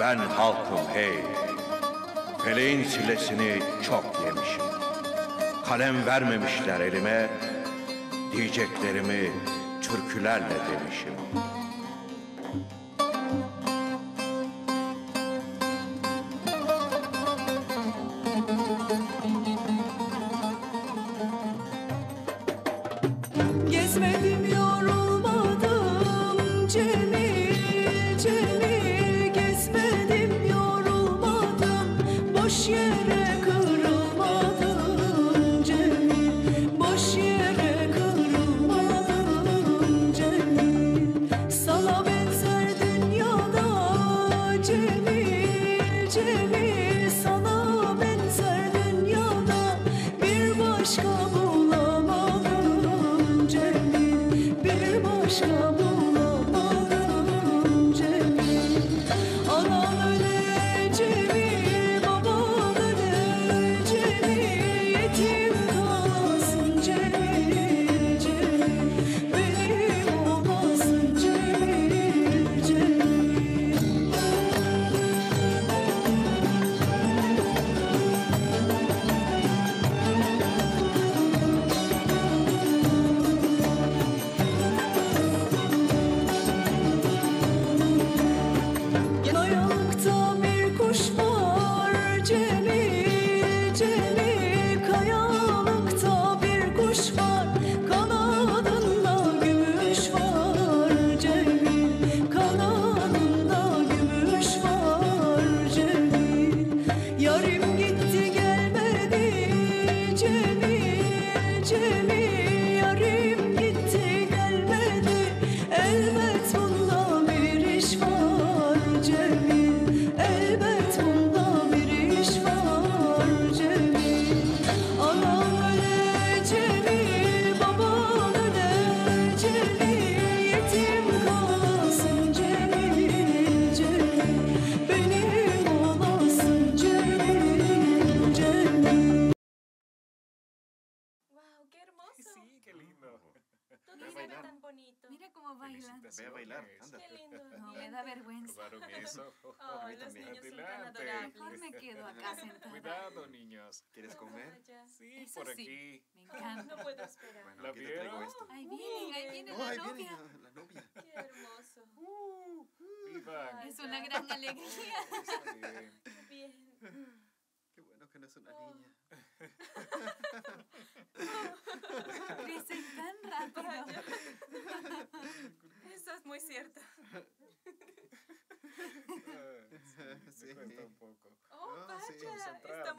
Ben halkım hey. Feleğin silesini çok yemişim. Kalem vermemişler elime. Diyeceklerimi türkülerle demişim. niños. ¿Quieres comer? Sí, por aquí. Me encanta. No puedo esperar. ¿La vieron? Ahí viene, ahí viene la novia. la, novia. Qué hermoso. viva. Uh, uh, es una gran alegría. Qué bueno que no es una oh. niña.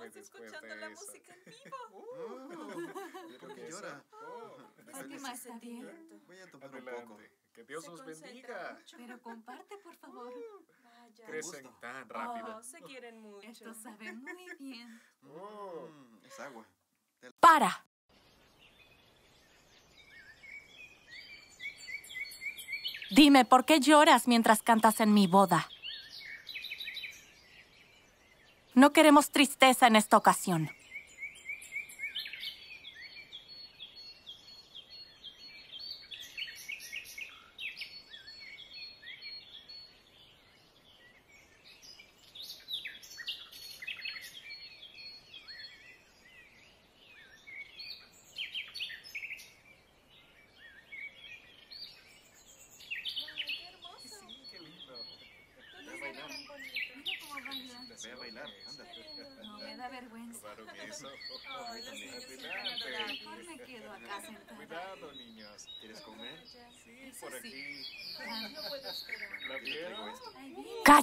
Estás escuchando la música en vivo. Uh. ¿Por qué llora. Oh, llora. más sentimiento. Voy a tomar un poco. Que Dios nos bendiga. Pero comparte, por favor. Uh. Crecen tan rápido. Oh, se uh. quieren mucho. Esto sabe muy bien. Mm, oh. es agua. Para. Dime, ¿por qué lloras mientras cantas en mi boda? No queremos tristeza en esta ocasión.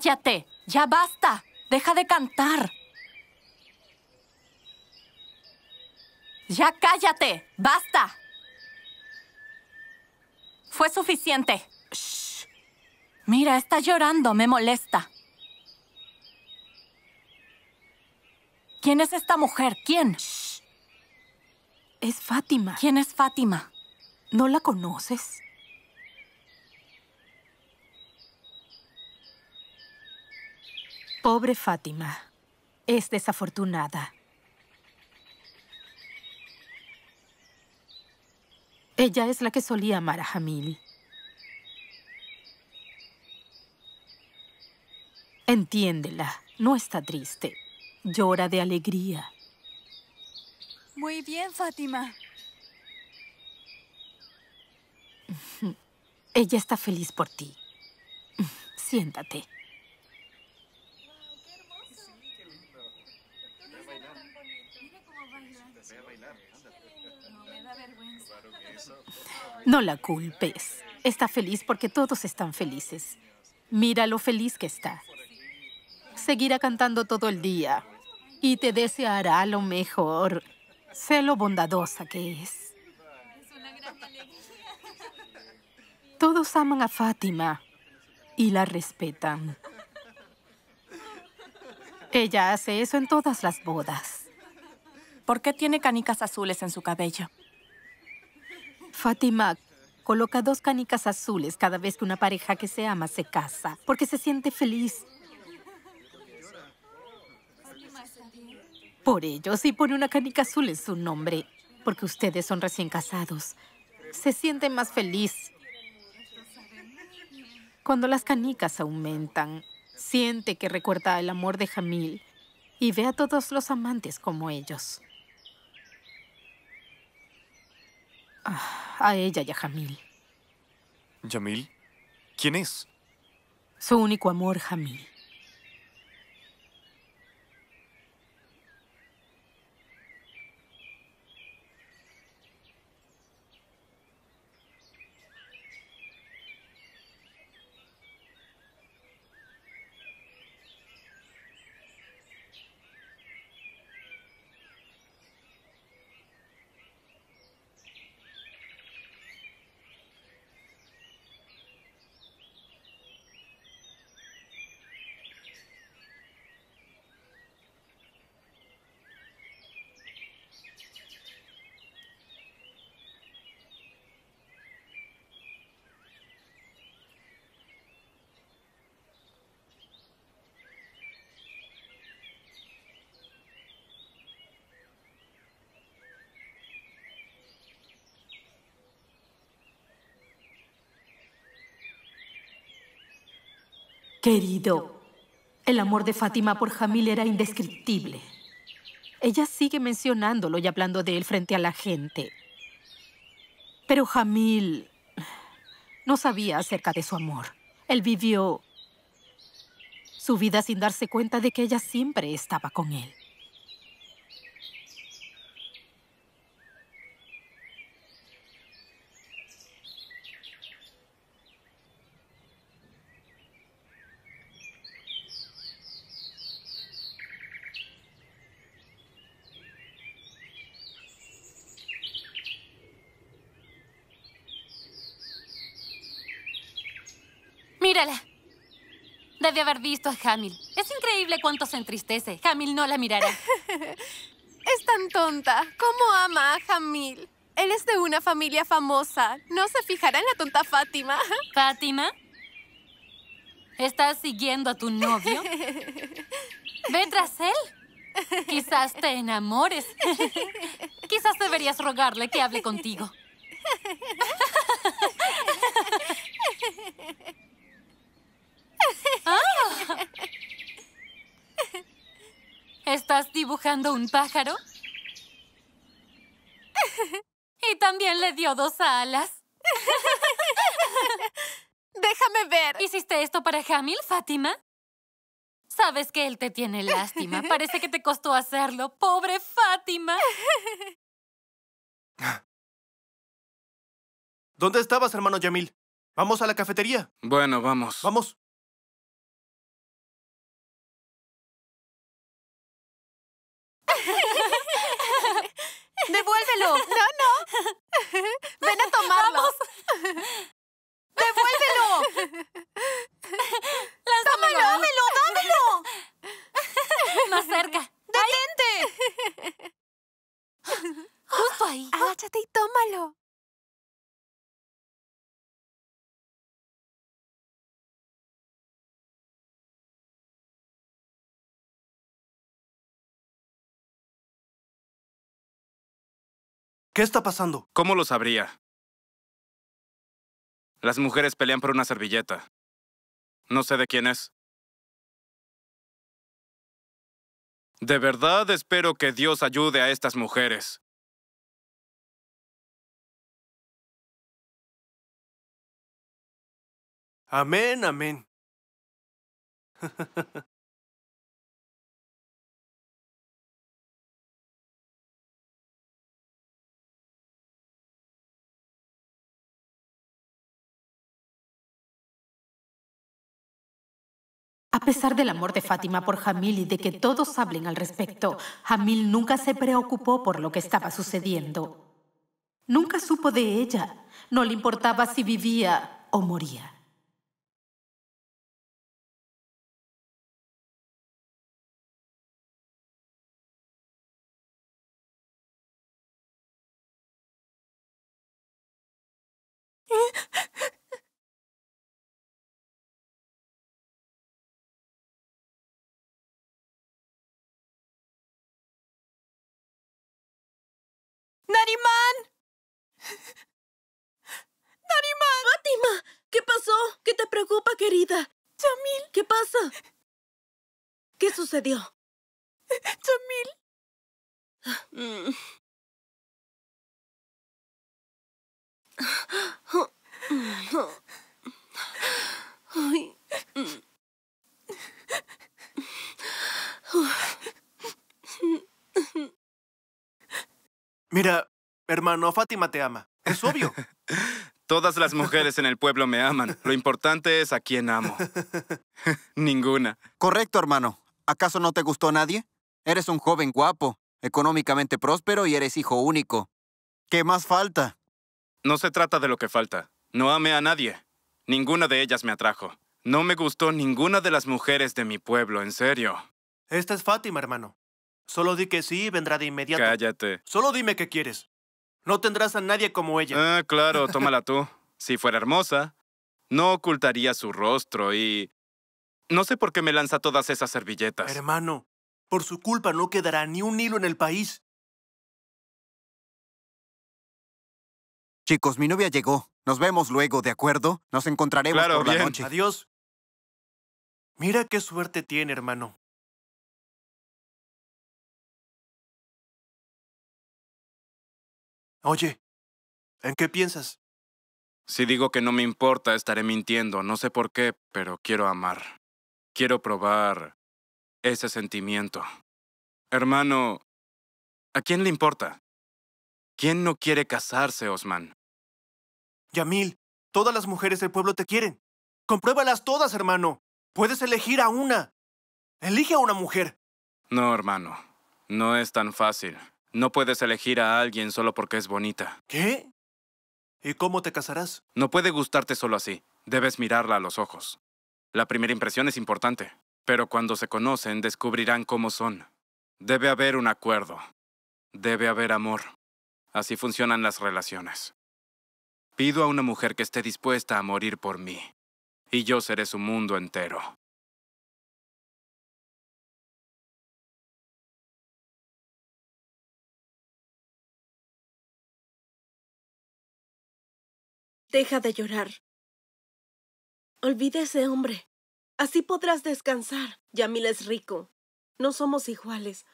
¡Cállate! ¡Ya basta! ¡Deja de cantar! ¡Ya cállate! ¡Basta! Fue suficiente. Mira, está llorando. Me molesta. ¿Quién es esta mujer? ¿Quién? Es Fátima. ¿Quién es Fátima? ¿No la conoces? Pobre Fátima. Es desafortunada. Ella es la que solía amar a Jamil. Entiéndela, no está triste. Llora de alegría. Muy bien, Fátima. Ella está feliz por ti. Siéntate. No la culpes. Está feliz porque todos están felices. Mira lo feliz que está. Seguirá cantando todo el día y te deseará lo mejor. Sé lo bondadosa que es. Todos aman a Fátima y la respetan. Ella hace eso en todas las bodas. ¿Por qué tiene canicas azules en su cabello? Fátima coloca dos canicas azules cada vez que una pareja que se ama se casa, porque se siente feliz. Por ellos y pone una canica azul en su nombre, porque ustedes son recién casados. Se siente más feliz. Cuando las canicas aumentan, siente que recuerda el amor de Jamil y ve a todos los amantes como ellos. A ella y a Jamil. ¿Yamil? ¿Quién es? Su único amor, Jamil. querido. El amor de Fátima por Jamil era indescriptible. Ella sigue mencionándolo y hablando de él frente a la gente. Pero Jamil no sabía acerca de su amor. Él vivió su vida sin darse cuenta de que ella siempre estaba con él. Mírala. Debe haber visto a Hamil. Es increíble cuánto se entristece. Hamil no la mirará. es tan tonta. ¿Cómo ama a Hamil? Él es de una familia famosa. No se fijará en la tonta Fátima. ¿Fátima? ¿Estás siguiendo a tu novio? Ve tras él. Quizás te enamores. Quizás deberías rogarle que hable contigo. dibujando un pájaro? y también le dio dos alas. Déjame ver. ¿Hiciste esto para Jamil, Fátima? Sabes que él te tiene lástima. Parece que te costó hacerlo. ¡Pobre Fátima! ¿Dónde estabas, hermano Jamil? Vamos a la cafetería. Bueno, vamos. Vamos. No, no. Ven a tomarlo. ¡Devuélvelo! ¡Tómalo! ¡Dámelo! ¡Dámelo! Más cerca. ¡Detente! Justo ahí. Agáchate y tómalo. ¿Qué está pasando? ¿Cómo lo sabría? Las mujeres pelean por una servilleta. No sé de quién es. De verdad espero que Dios ayude a estas mujeres. Amén, amén. A pesar del amor de Fátima por Jamil y de que todos hablen al respecto, Jamil nunca se preocupó por lo que estaba sucediendo. Nunca supo de ella. No le importaba si vivía o moría. preocupa, querida? ¡Chamil! ¿Qué pasa? ¿Qué sucedió? ¡Chamil! Mira, hermano, Fátima te ama. Es obvio. Todas las mujeres en el pueblo me aman. Lo importante es a quién amo. Ninguna. Correcto, hermano. ¿Acaso no te gustó nadie? Eres un joven guapo, económicamente próspero y eres hijo único. ¿Qué más falta? No se trata de lo que falta. No amé a nadie. Ninguna de ellas me atrajo. No me gustó ninguna de las mujeres de mi pueblo, en serio. Esta es Fátima, hermano. Solo di que sí y vendrá de inmediato. Cállate. Solo dime qué quieres. No tendrás a nadie como ella. Ah, claro, tómala tú. si fuera hermosa, no ocultaría su rostro y... No sé por qué me lanza todas esas servilletas. Hermano, por su culpa no quedará ni un hilo en el país. Chicos, mi novia llegó. Nos vemos luego, ¿de acuerdo? Nos encontraremos por la noche. Adiós. Mira qué suerte tiene, hermano. Oye, ¿en qué piensas? Si digo que no me importa, estaré mintiendo. No sé por qué, pero quiero amar. Quiero probar ese sentimiento. Hermano, ¿a quién le importa? ¿Quién no quiere casarse, Osman? Yamil, todas las mujeres del pueblo te quieren. Compruébalas todas, hermano. Puedes elegir a una. Elige a una mujer. No, hermano. No es tan fácil. No puedes elegir a alguien solo porque es bonita. ¿Qué? ¿Y cómo te casarás? No puede gustarte solo así. Debes mirarla a los ojos. La primera impresión es importante, pero cuando se conocen descubrirán cómo son. Debe haber un acuerdo. Debe haber amor. Así funcionan las relaciones. Pido a una mujer que esté dispuesta a morir por mí, y yo seré su mundo entero. Deja de llorar. Olvídese, ese hombre. Así podrás descansar. Yamil es rico. No somos iguales.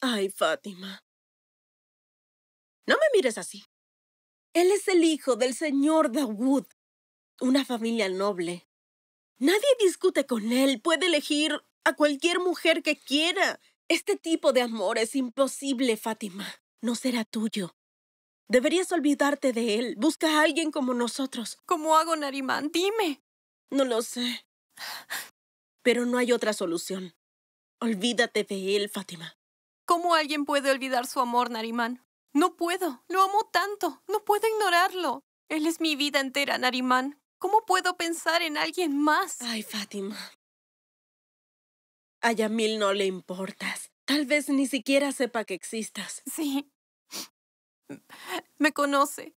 Ay, Fátima. No me mires así. Él es el hijo del señor Dawood. Una familia noble. Nadie discute con él. Puede elegir a cualquier mujer que quiera. Este tipo de amor es imposible, Fátima. No será tuyo. Deberías olvidarte de él. Busca a alguien como nosotros. ¿Cómo hago, Narimán? Dime. No lo sé. Pero no hay otra solución. Olvídate de él, Fátima. ¿Cómo alguien puede olvidar su amor, Narimán? No puedo. Lo amo tanto. No puedo ignorarlo. Él es mi vida entera, Narimán. ¿Cómo puedo pensar en alguien más? Ay, Fátima. A Yamil no le importas. Tal vez ni siquiera sepa que existas. Sí, me conoce.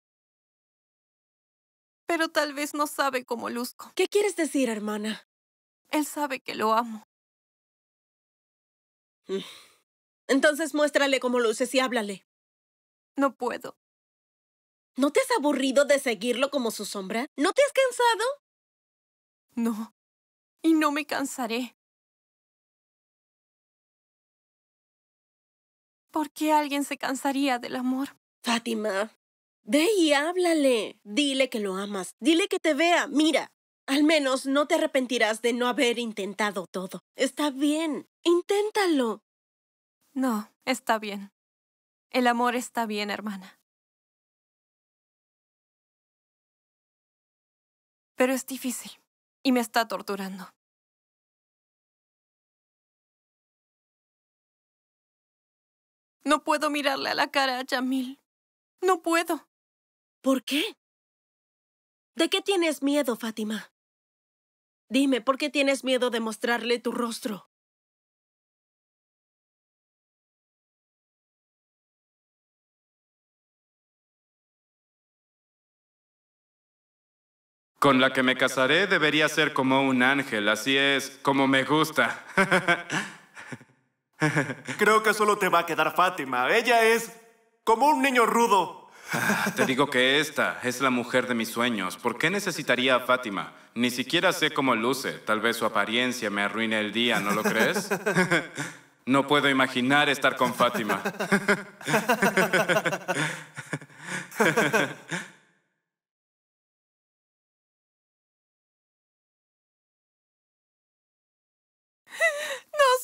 Pero tal vez no sabe cómo luzco. ¿Qué quieres decir, hermana? Él sabe que lo amo. Mm. Entonces muéstrale cómo luces y háblale. No puedo. ¿No te has aburrido de seguirlo como su sombra? ¿No te has cansado? No. Y no me cansaré. ¿Por qué alguien se cansaría del amor? Fátima, ve y háblale. Dile que lo amas. Dile que te vea. Mira, al menos no te arrepentirás de no haber intentado todo. Está bien. Inténtalo. No, está bien. El amor está bien, hermana. Pero es difícil y me está torturando. No puedo mirarle a la cara a Jamil. No puedo. ¿Por qué? ¿De qué tienes miedo, Fátima? Dime, ¿por qué tienes miedo de mostrarle tu rostro? Con la que me casaré debería ser como un ángel, así es como me gusta. Creo que solo te va a quedar Fátima. Ella es como un niño rudo. te digo que esta es la mujer de mis sueños. ¿Por qué necesitaría a Fátima? Ni siquiera sé cómo luce. Tal vez su apariencia me arruine el día, ¿no lo crees? No puedo imaginar estar con Fátima. No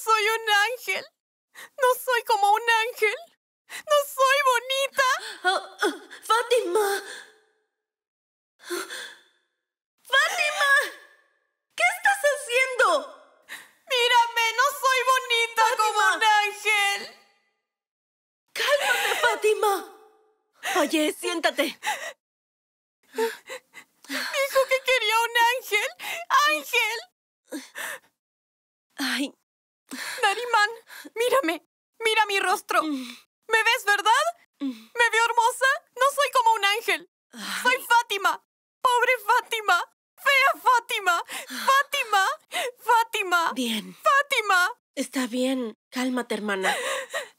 soy un ángel. No soy como un ángel. ¡No soy bonita! ¡Fátima! ¡Fátima! ¿Qué estás haciendo? ¡Mírame! ¡No soy bonita como un ángel! ¡Cálmate, Fátima! Oye, siéntate. Dijo que quería un ángel. ¡Ángel! Ay. Nariman, mírame. Mira mi rostro. Mm. ¿Me ves, verdad? ¿Me veo hermosa? No soy como un ángel. Soy Fátima. Pobre Fátima. Fea Fátima. Fátima. Fátima. Bien. Fátima. Está bien. Cálmate, hermana.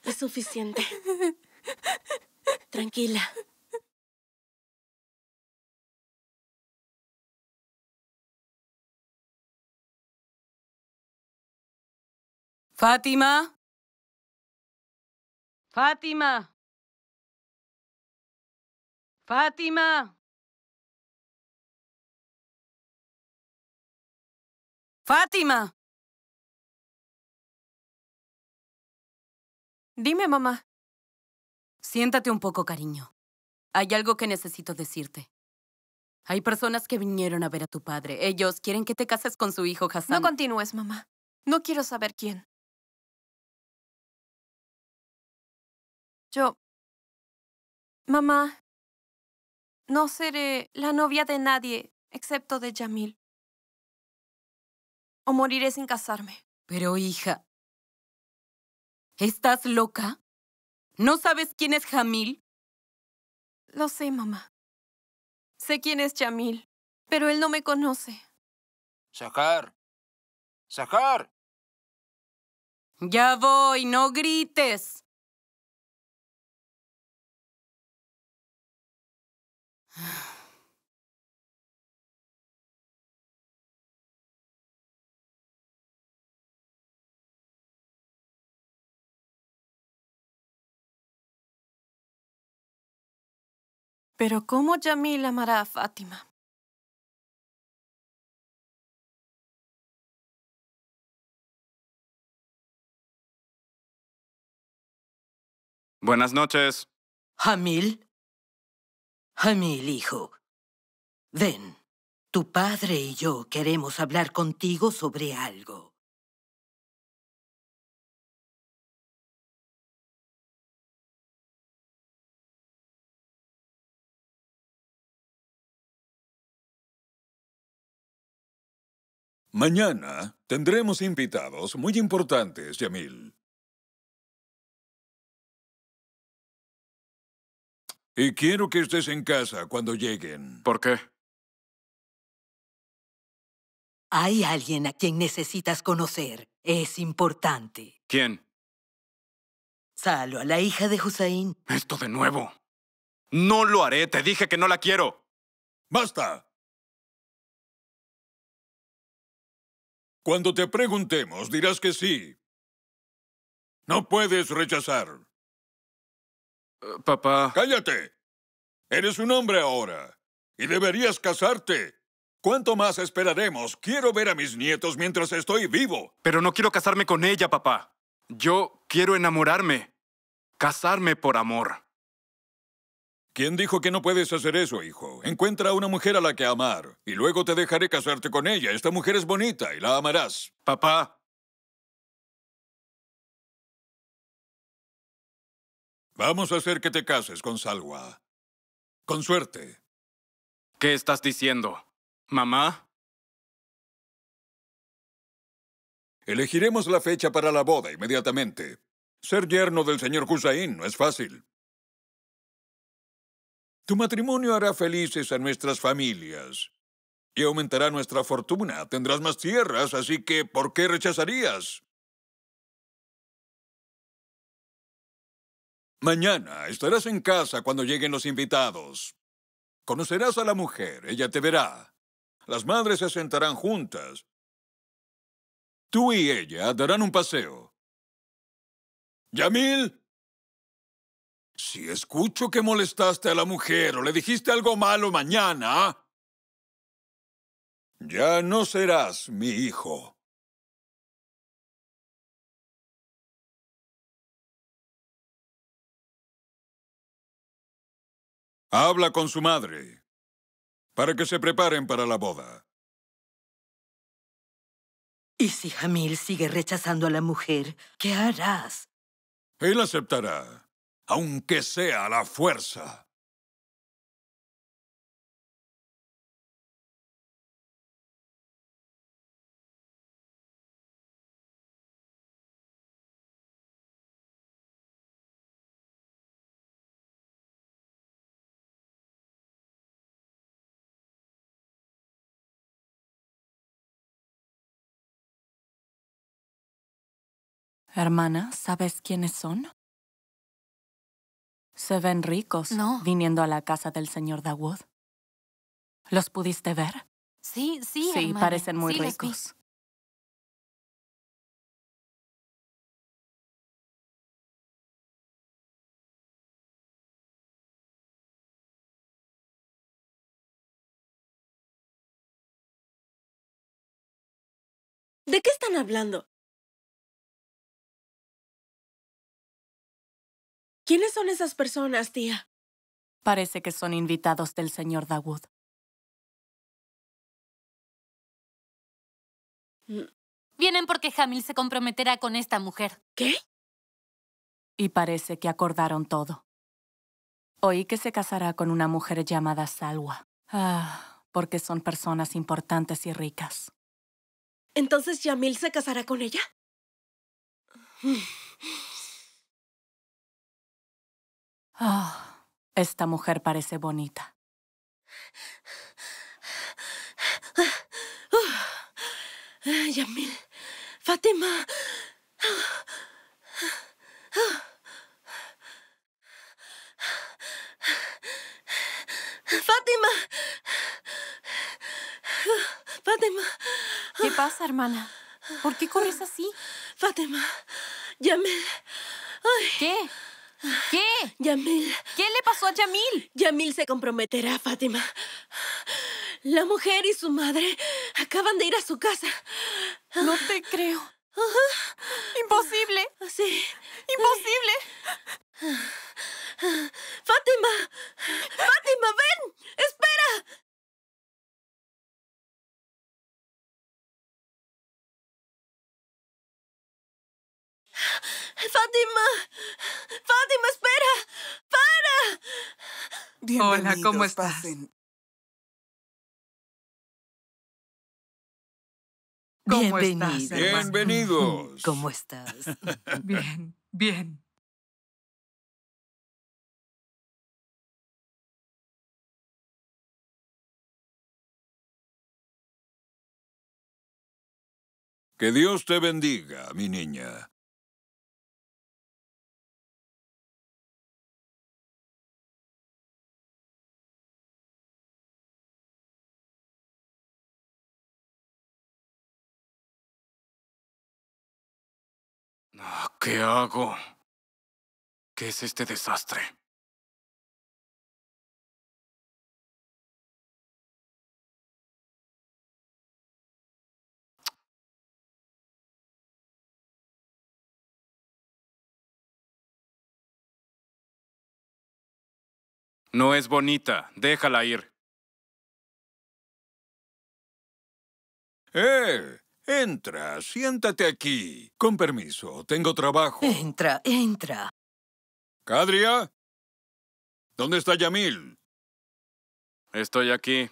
Es suficiente. Tranquila. Fátima. Fátima. Fátima. Fátima. Dime, mamá. Siéntate un poco, cariño. Hay algo que necesito decirte. Hay personas que vinieron a ver a tu padre. Ellos quieren que te cases con su hijo Hassan. No continúes, mamá. No quiero saber quién. Yo... Mamá, no seré la novia de nadie excepto de Jamil. O moriré sin casarme. Pero hija, ¿estás loca? ¿No sabes quién es Jamil? Lo sé, mamá. Sé quién es Yamil, pero él no me conoce. Sajar, Sajar. Ya voy, no grites. Pero ¿cómo Yamil amará a Fátima? Buenas noches. ¿Jamil? Jamil, hijo, ven. Tu padre y yo queremos hablar contigo sobre algo. Mañana tendremos invitados muy importantes, Jamil. Y quiero que estés en casa cuando lleguen. ¿Por qué? Hay alguien a quien necesitas conocer. Es importante. ¿Quién? Salo, a la hija de Hussein. Esto de nuevo. No lo haré. Te dije que no la quiero. ¡Basta! Cuando te preguntemos, dirás que sí. No puedes rechazar. Eh, papá. ¡Cállate! Eres un hombre ahora. Y deberías casarte. ¿Cuánto más esperaremos? Quiero ver a mis nietos mientras estoy vivo. Pero no quiero casarme con ella, papá. Yo quiero enamorarme. Casarme por amor. ¿Quién dijo que no puedes hacer eso, hijo? Encuentra a una mujer a la que amar y luego te dejaré casarte con ella. Esta mujer es bonita y la amarás. Papá, Vamos a hacer que te cases con Salwa. Con suerte. ¿Qué estás diciendo? ¿Mamá? Elegiremos la fecha para la boda inmediatamente. Ser yerno del señor Hussein no es fácil. Tu matrimonio hará felices a nuestras familias y aumentará nuestra fortuna. Tendrás más tierras, así que ¿por qué rechazarías? Mañana estarás en casa cuando lleguen los invitados. Conocerás a la mujer, ella te verá. Las madres se sentarán juntas. Tú y ella darán un paseo. Yamil, si escucho que molestaste a la mujer o le dijiste algo malo mañana, ya no serás mi hijo. Habla con su madre para que se preparen para la boda. ¿Y si Jamil sigue rechazando a la mujer, qué harás? Él aceptará, aunque sea a la fuerza. Hermana, ¿sabes quiénes son? Se ven ricos no. viniendo a la casa del señor Dawood. ¿Los pudiste ver? Sí, sí. Sí, parecen muy ricos. ¿De qué están hablando? ¿Quiénes son esas personas, tía? Parece que son invitados del señor Dawood. Vienen porque Jamil se comprometerá con esta mujer. ¿Qué? Y parece que acordaron todo. Oí que se casará con una mujer llamada Salwa. Ah, porque son personas importantes y ricas. ¿Entonces Jamil se casará con ella? Oh, esta mujer parece bonita. Yamil, Fátima. Fátima. Fátima. ¿Qué pasa, hermana? ¿Por qué corres así? Fátima, Yamil. Ay. ¿Qué? ¿Qué? Yamil. ¿Qué le pasó a Yamil? Yamil se comprometerá, Fátima. La mujer y su madre acaban de ir a su casa. No te creo. ¡Imposible! Sí. ¡Imposible! ¡Fátima! ¡Fátima, ven! ¡Espera! ¡Fátima! ¡Fátima, espera! ¡Para! Hola, ¿cómo estás? Bienvenidos. ¿Cómo estás? bien, bien. Que Dios te bendiga, mi niña. Ah, ¿Qué hago? ¿Qué es este desastre? No es bonita, déjala ir. ¡Eh! Entra, siéntate aquí. Con permiso, tengo trabajo. Entra, entra. ¿Cadria? ¿Dónde está Yamil? Estoy aquí.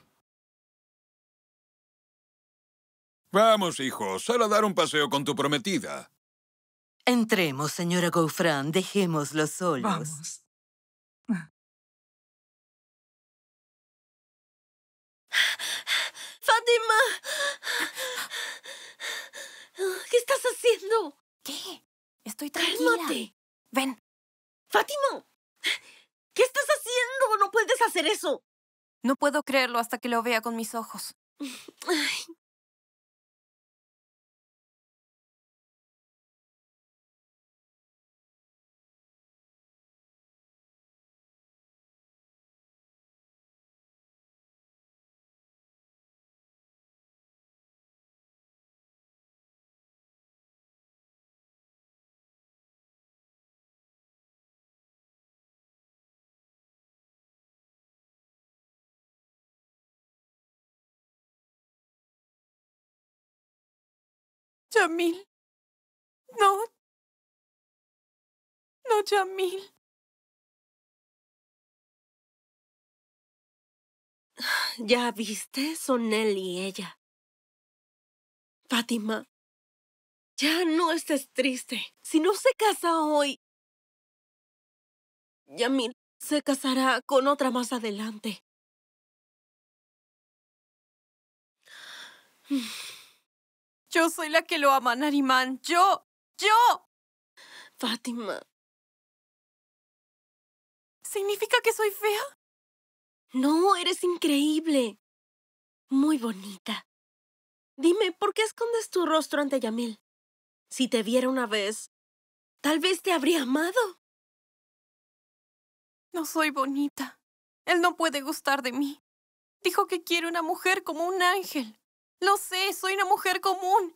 Vamos, hijo, sal a dar un paseo con tu prometida. Entremos, señora Gaufran, dejémoslo solos. Vamos. ¡Fátima! Ah, ¿Qué estás haciendo? ¿Qué? Estoy tranquila. ¡Cálmate! Ven. ¡Fátimo! ¿Qué estás haciendo? ¡No puedes hacer eso! No puedo creerlo hasta que lo vea con mis ojos. Yamil. No. No, Yamil. Ya viste, son él y ella. Fátima, ya no estés triste. Si no se casa hoy, Yamil se casará con otra más adelante. Mm. Yo soy la que lo ama, Narimán. Yo. Yo. Fátima. ¿Significa que soy fea? No, eres increíble. Muy bonita. Dime, ¿por qué escondes tu rostro ante Yamil? Si te viera una vez, tal vez te habría amado. No soy bonita. Él no puede gustar de mí. Dijo que quiere una mujer como un ángel. Lo sé, soy una mujer común.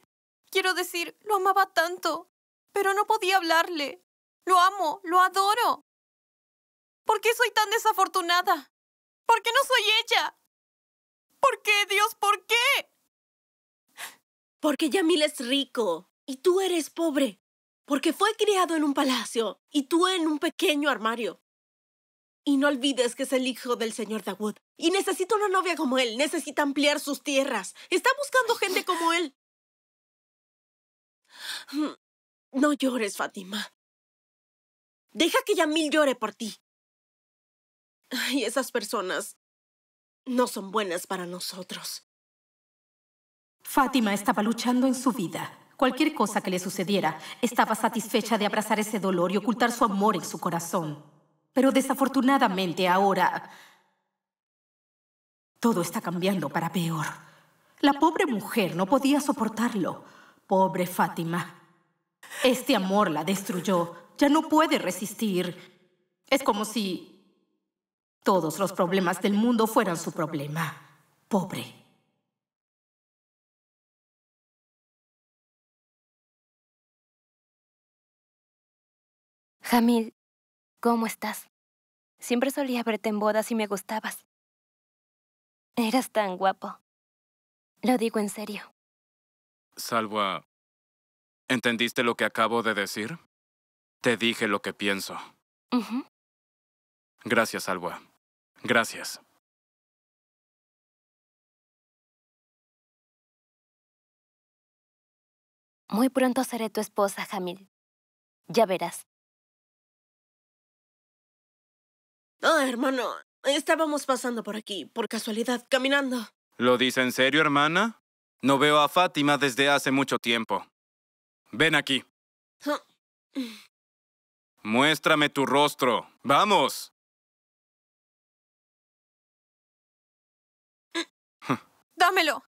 Quiero decir, lo amaba tanto, pero no podía hablarle. Lo amo, lo adoro. ¿Por qué soy tan desafortunada? ¿Por qué no soy ella? ¿Por qué, Dios, por qué? Porque Yamil es rico y tú eres pobre. Porque fue criado en un palacio y tú en un pequeño armario. Y no olvides que es el hijo del señor Dawood. Y necesita una novia como él. Necesita ampliar sus tierras. Está buscando gente como él. Mm, no llores, Fátima. Deja que Yamil llore por ti. Y esas personas no son buenas para nosotros. Fátima estaba luchando en su vida. Cualquier cosa que le sucediera, estaba satisfecha de abrazar ese dolor y ocultar su amor en su corazón. Pero desafortunadamente ahora... Todo está cambiando para peor. La pobre mujer no podía soportarlo. Pobre Fátima. Este amor la destruyó. Ya no puede resistir. Es como si todos los problemas del mundo fueran su problema. Pobre. Hamid ¿Cómo estás? Siempre solía verte en bodas y me gustabas. Eras tan guapo. Lo digo en serio. Salva, ¿entendiste lo que acabo de decir? Te dije lo que pienso. Gracias, Salva. Gracias. Muy pronto seré tu esposa, Jamil. Ya verás. Ah, hermano, estábamos pasando por aquí, por casualidad, caminando. ¿Lo dice en serio, hermana? No veo a Fátima desde hace mucho tiempo. Ven aquí. Ah. Muéstrame tu rostro. ¡Vamos! Mm. Dámelo.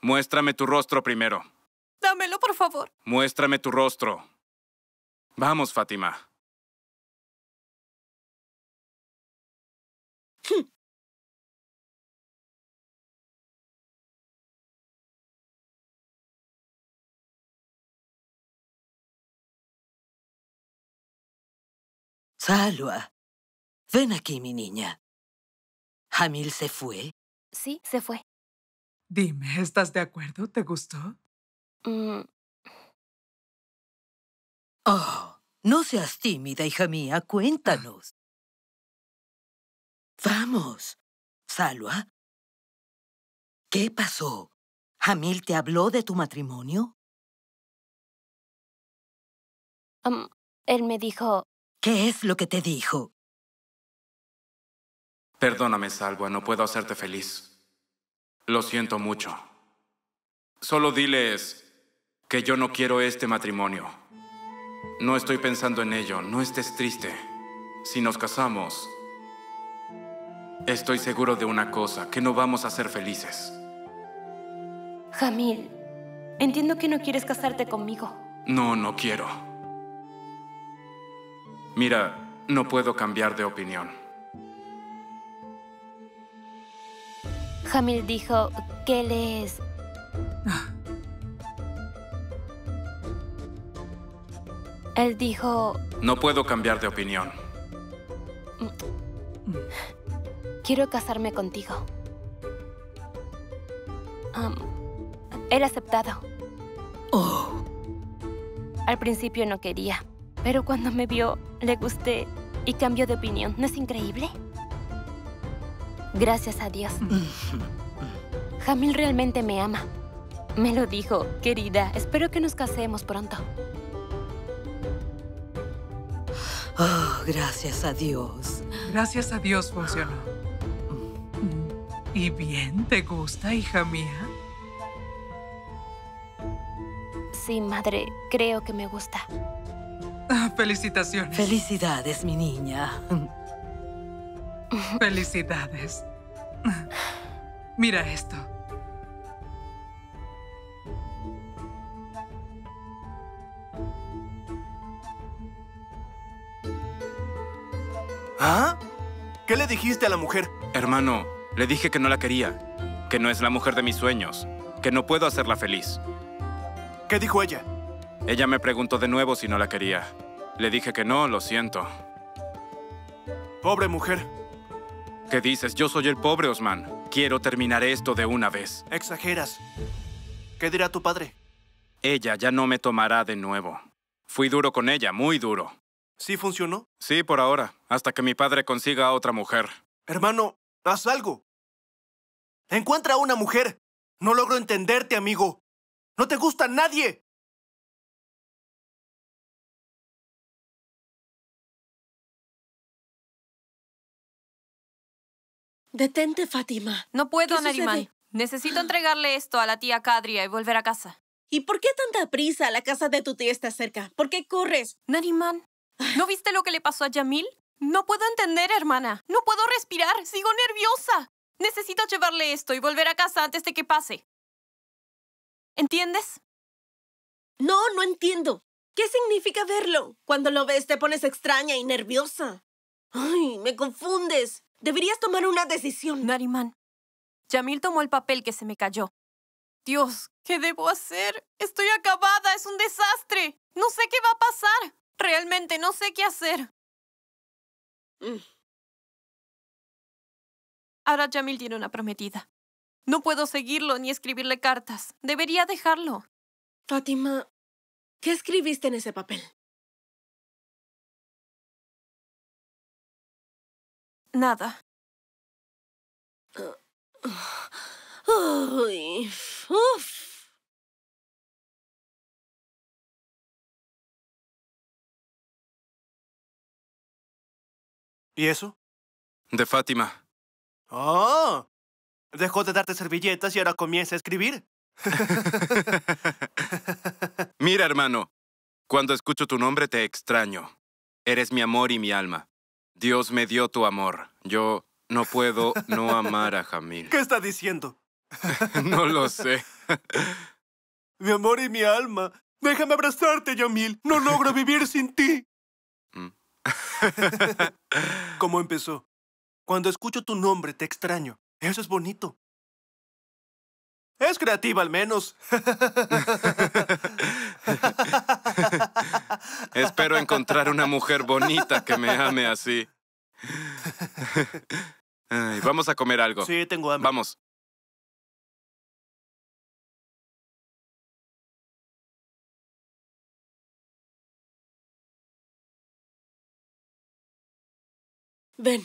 Muéstrame tu rostro primero. Dámelo, por favor. Muéstrame tu rostro. Vamos, Fátima. Salwa, ven aquí, mi niña. ¿Hamil se fue? Sí, se fue. Dime, ¿estás de acuerdo? ¿Te gustó? Mm. Oh, no seas tímida, hija mía. Cuéntanos. Vamos. Salwa. ¿ah? ¿Qué pasó? ¿Hamil te habló de tu matrimonio? Um, él me dijo... ¿Qué es lo que te dijo? Perdóname, Salwa, no puedo hacerte feliz. Lo siento mucho. Solo diles que yo no quiero este matrimonio. No estoy pensando en ello, no estés triste. Si nos casamos, Estoy seguro de una cosa, que no vamos a ser felices. Jamil, entiendo que no quieres casarte conmigo. No, no quiero. Mira, no puedo cambiar de opinión. Jamil dijo que es... Él dijo... No puedo cambiar de opinión. Mm. Quiero casarme contigo. Um, él aceptado. Oh. Al principio no quería, pero cuando me vio, le gusté y cambió de opinión. ¿No es increíble? Gracias a Dios. Jamil realmente me ama. Me lo dijo, querida. Espero que nos casemos pronto. Oh, gracias a Dios. Gracias a Dios funcionó. ¿Y bien? ¿Te gusta, hija mía? Sí, madre. Creo que me gusta. Ah, felicitaciones. Felicidades, mi niña. Felicidades. Mira esto. ¿Ah? ¿Qué le dijiste a la mujer? Hermano, le dije que no la quería, que no es la mujer de mis sueños, que no puedo hacerla feliz. ¿Qué dijo ella? Ella me preguntó de nuevo si no la quería. Le dije que no, lo siento. Pobre mujer. ¿Qué dices? Yo soy el pobre, Osman. Quiero terminar esto de una vez. Exageras. ¿Qué dirá tu padre? Ella ya no me tomará de nuevo. Fui duro con ella, muy duro. ¿Sí funcionó? Sí, por ahora, hasta que mi padre consiga a otra mujer. Hermano, haz algo. Encuentra a una mujer. No logro entenderte, amigo. No te gusta nadie. Detente, Fátima. No puedo, Nariman. Necesito entregarle esto a la tía Kadria y volver a casa. ¿Y por qué tanta prisa? La casa de tu tía está cerca. ¿Por qué corres? Nariman, ¿no viste lo que le pasó a Yamil? No puedo entender, hermana. No puedo respirar. Sigo nerviosa. Necesito llevarle esto y volver a casa antes de que pase. ¿Entiendes? No, no entiendo. ¿Qué significa verlo? Cuando lo ves te pones extraña y nerviosa. Ay, me confundes. Deberías tomar una decisión. Nariman, Yamil tomó el papel que se me cayó. Dios, ¿qué debo hacer? Estoy acabada, es un desastre. No sé qué va a pasar. Realmente no sé qué hacer. Mm. Ahora Jamil tiene una prometida. No puedo seguirlo ni escribirle cartas. Debería dejarlo. Fátima, ¿qué escribiste en ese papel? Nada. ¿Y eso? De Fátima. Ah, Dejó de darte servilletas y ahora comienza a escribir. Mira, hermano, cuando escucho tu nombre te extraño. Eres mi amor y mi alma. Dios me dio tu amor. Yo no puedo no amar a Jamil. ¿Qué está diciendo? no lo sé. mi amor y mi alma. Déjame abrazarte, Jamil. No logro vivir sin ti. Mm. ¿Cómo empezó? Cuando escucho tu nombre te extraño. Eso es bonito. Es creativa al menos. Espero encontrar una mujer bonita que me ame así. vamos a comer algo. Sí, tengo hambre. Vamos. Ven.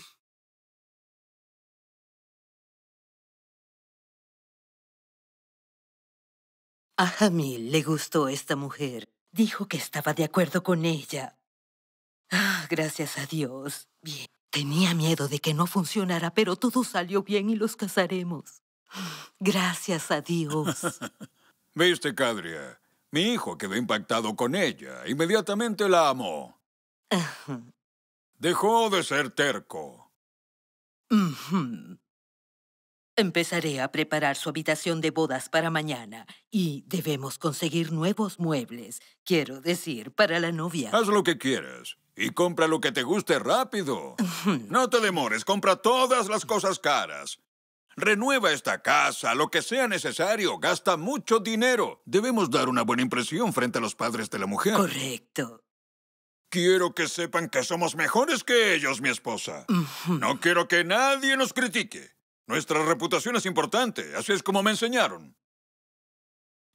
A Jamil le gustó esta mujer. Dijo que estaba de acuerdo con ella. Ah, gracias a Dios. Bien. Tenía miedo de que no funcionara, pero todo salió bien y los casaremos. Gracias a Dios. ¿Viste, Cadria? Mi hijo quedó impactado con ella. Inmediatamente la amó. Dejó de ser terco. Empezaré a preparar su habitación de bodas para mañana y debemos conseguir nuevos muebles, quiero decir, para la novia. Haz lo que quieras y compra lo que te guste rápido. no te demores, compra todas las cosas caras. Renueva esta casa, lo que sea necesario, gasta mucho dinero. Debemos dar una buena impresión frente a los padres de la mujer. Correcto. Quiero que sepan que somos mejores que ellos, mi esposa. No quiero que nadie nos critique. Nuestra reputación es importante, así es como me enseñaron.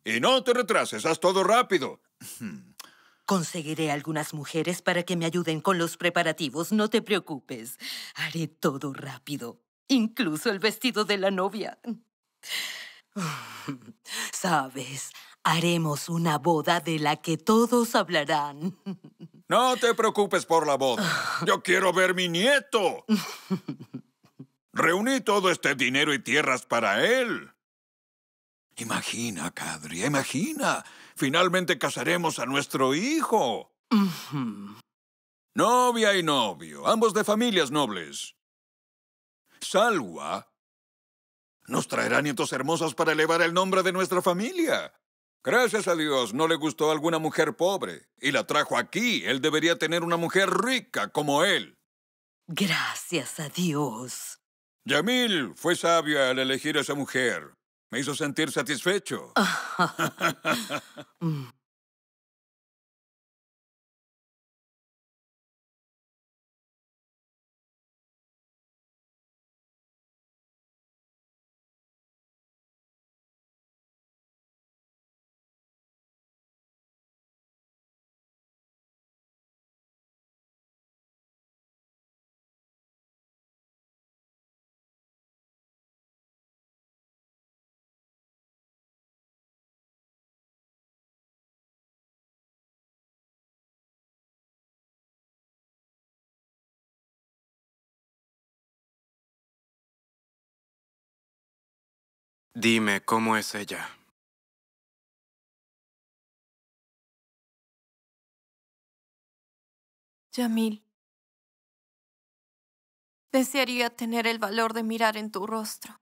Y no te retrases, haz todo rápido. Conseguiré algunas mujeres para que me ayuden con los preparativos, no te preocupes. Haré todo rápido, incluso el vestido de la novia. Sabes, haremos una boda de la que todos hablarán. No te preocupes por la boda. Yo quiero ver mi nieto. Reuní todo este dinero y tierras para él. Imagina, Cadria, imagina. Finalmente casaremos a nuestro hijo. Novia y novio, ambos de familias nobles. Salwa nos traerá nietos hermosos para elevar el nombre de nuestra familia. Gracias a Dios no le gustó alguna mujer pobre y la trajo aquí. Él debería tener una mujer rica como él. Gracias a Dios. Yamil fue sabia al elegir a esa mujer. Me hizo sentir satisfecho. Mm. Dime cómo es ella. Yamil, desearía tener el valor de mirar en tu rostro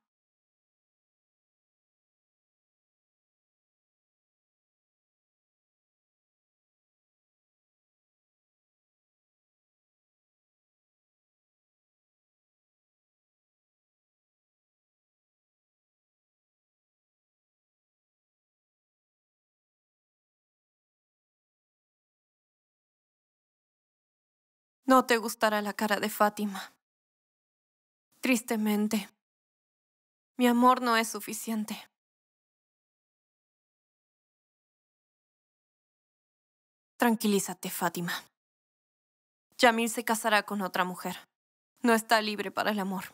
No te gustará la cara de Fátima. Tristemente, mi amor no es suficiente. Tranquilízate, Fátima. Yamil se casará con otra mujer. No está libre para el amor.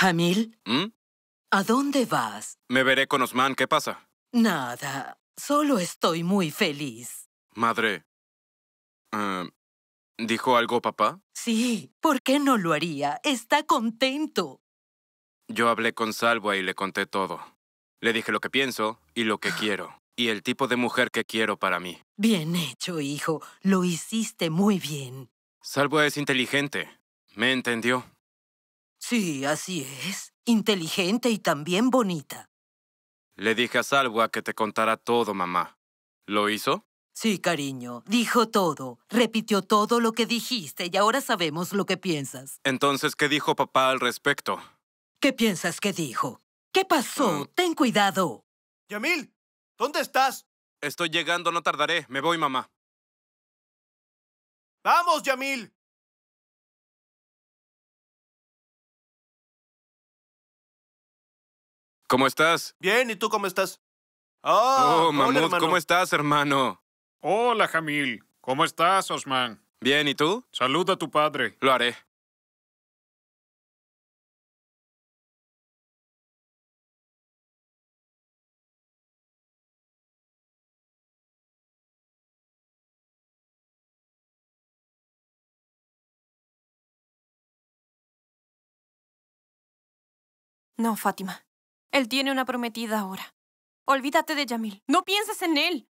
Jamil. ¿Mm? ¿A dónde vas? Me veré con Osman. ¿Qué pasa? Nada. Solo estoy muy feliz. Madre. Ah, ¿Dijo algo papá? Sí. ¿Por qué no lo haría? Está contento. Yo hablé con Salva y le conté todo. Le dije lo que pienso y lo que quiero. Y el tipo de mujer que quiero para mí. Bien hecho, hijo. Lo hiciste muy bien. Salva es inteligente. Me entendió. Sí, así es. Inteligente y también bonita. Le dije a Salwa que te contara todo, mamá. ¿Lo hizo? Sí, cariño. Dijo todo. Repitió todo lo que dijiste y ahora sabemos lo que piensas. Entonces, ¿qué dijo papá al respecto? ¿Qué piensas que dijo? ¿Qué pasó? Mm. Ten cuidado. Yamil, ¿dónde estás? Estoy llegando, no tardaré. Me voy, mamá. ¡Vamos, Yamil! ¿Cómo estás? Bien, ¿y tú cómo estás? Ah, oh, oh Mamut, ¿cómo estás, hermano? Hola, Jamil. ¿Cómo estás, Osman? Bien, ¿y tú? Saluda a tu padre. Lo haré. No, Fátima. Él tiene una prometida ahora. Olvídate de Yamil. No pienses en él.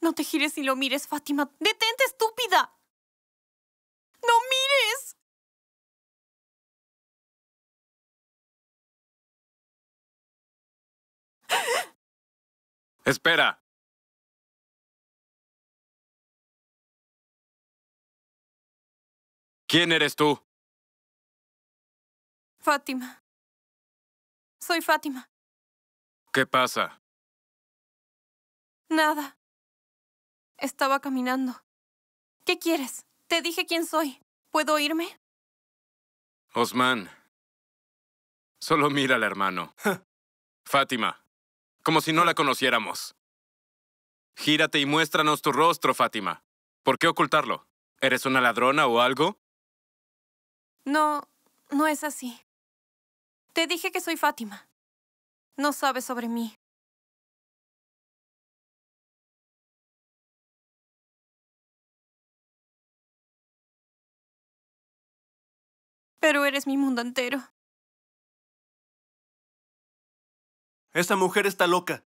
No te gires y lo mires, Fátima. ¡Detente, estúpida! ¡No mires! Espera. ¿Quién eres tú? Fátima. Soy Fátima. ¿Qué pasa? Nada. Estaba caminando. ¿Qué quieres? Te dije quién soy. ¿Puedo irme? Osman. Solo mira al hermano. Fátima. Como si no la conociéramos. Gírate y muéstranos tu rostro, Fátima. ¿Por qué ocultarlo? ¿Eres una ladrona o algo? No, no es así. Te dije que soy Fátima. No sabes sobre mí. Pero eres mi mundo entero. Esa mujer está loca.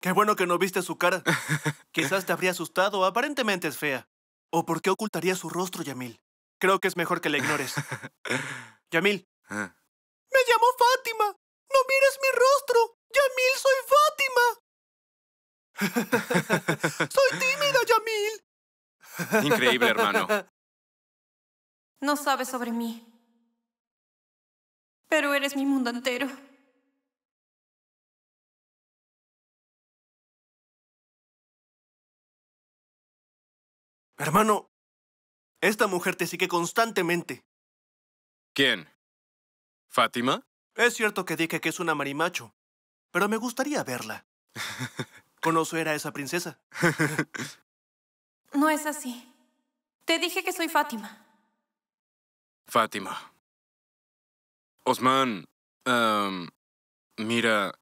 Qué bueno que no viste su cara. Quizás te habría asustado. Aparentemente es fea. ¿O por qué ocultaría su rostro, Yamil? Creo que es mejor que la ignores. Yamil, ah. Me llamo Fátima. No mires mi rostro. Yamil, soy Fátima. soy tímida, Yamil. Increíble, hermano. No sabes sobre mí. Pero eres mi mundo entero. Hermano, esta mujer te sigue constantemente. ¿Quién? ¿Fátima? Es cierto que dije que es una marimacho, pero me gustaría verla. Conozco a esa princesa. no es así. Te dije que soy Fátima. Fátima. Osman, em, mira,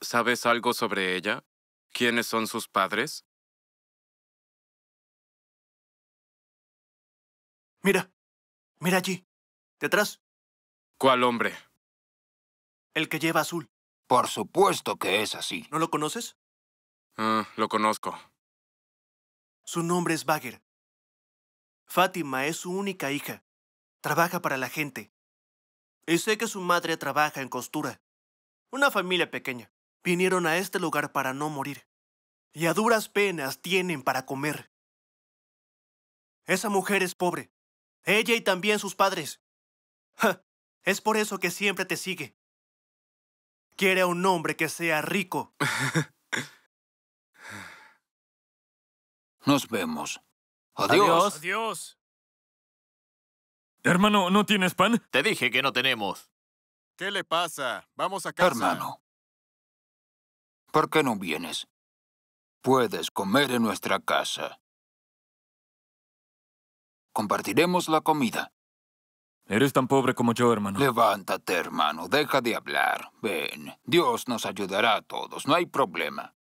¿sabes algo sobre ella? ¿Quiénes son sus padres? Mira, mira allí, detrás. ¿Cuál hombre? El que lleva azul. Por supuesto que es así. ¿No lo conoces? Ah, lo conozco. Su nombre es Bagger. Fátima es su única hija. Trabaja para la gente. Y sé que su madre trabaja en costura. Una familia pequeña. Vinieron a este lugar para no morir. Y a duras penas tienen para comer. Esa mujer es pobre. Ella y también sus padres. Es por eso que siempre te sigue. Quiere a un hombre que sea rico. Nos vemos. Adiós. Adiós. Hermano, ¿no tienes pan? Te dije que no tenemos. ¿Qué le pasa? Vamos a casa. Hermano, ¿por qué no vienes? Puedes comer en nuestra casa. Compartiremos la comida. Eres tan pobre como yo, hermano. Levántate, hermano. Deja de hablar. Ven. Dios nos ayudará a todos. No hay problema.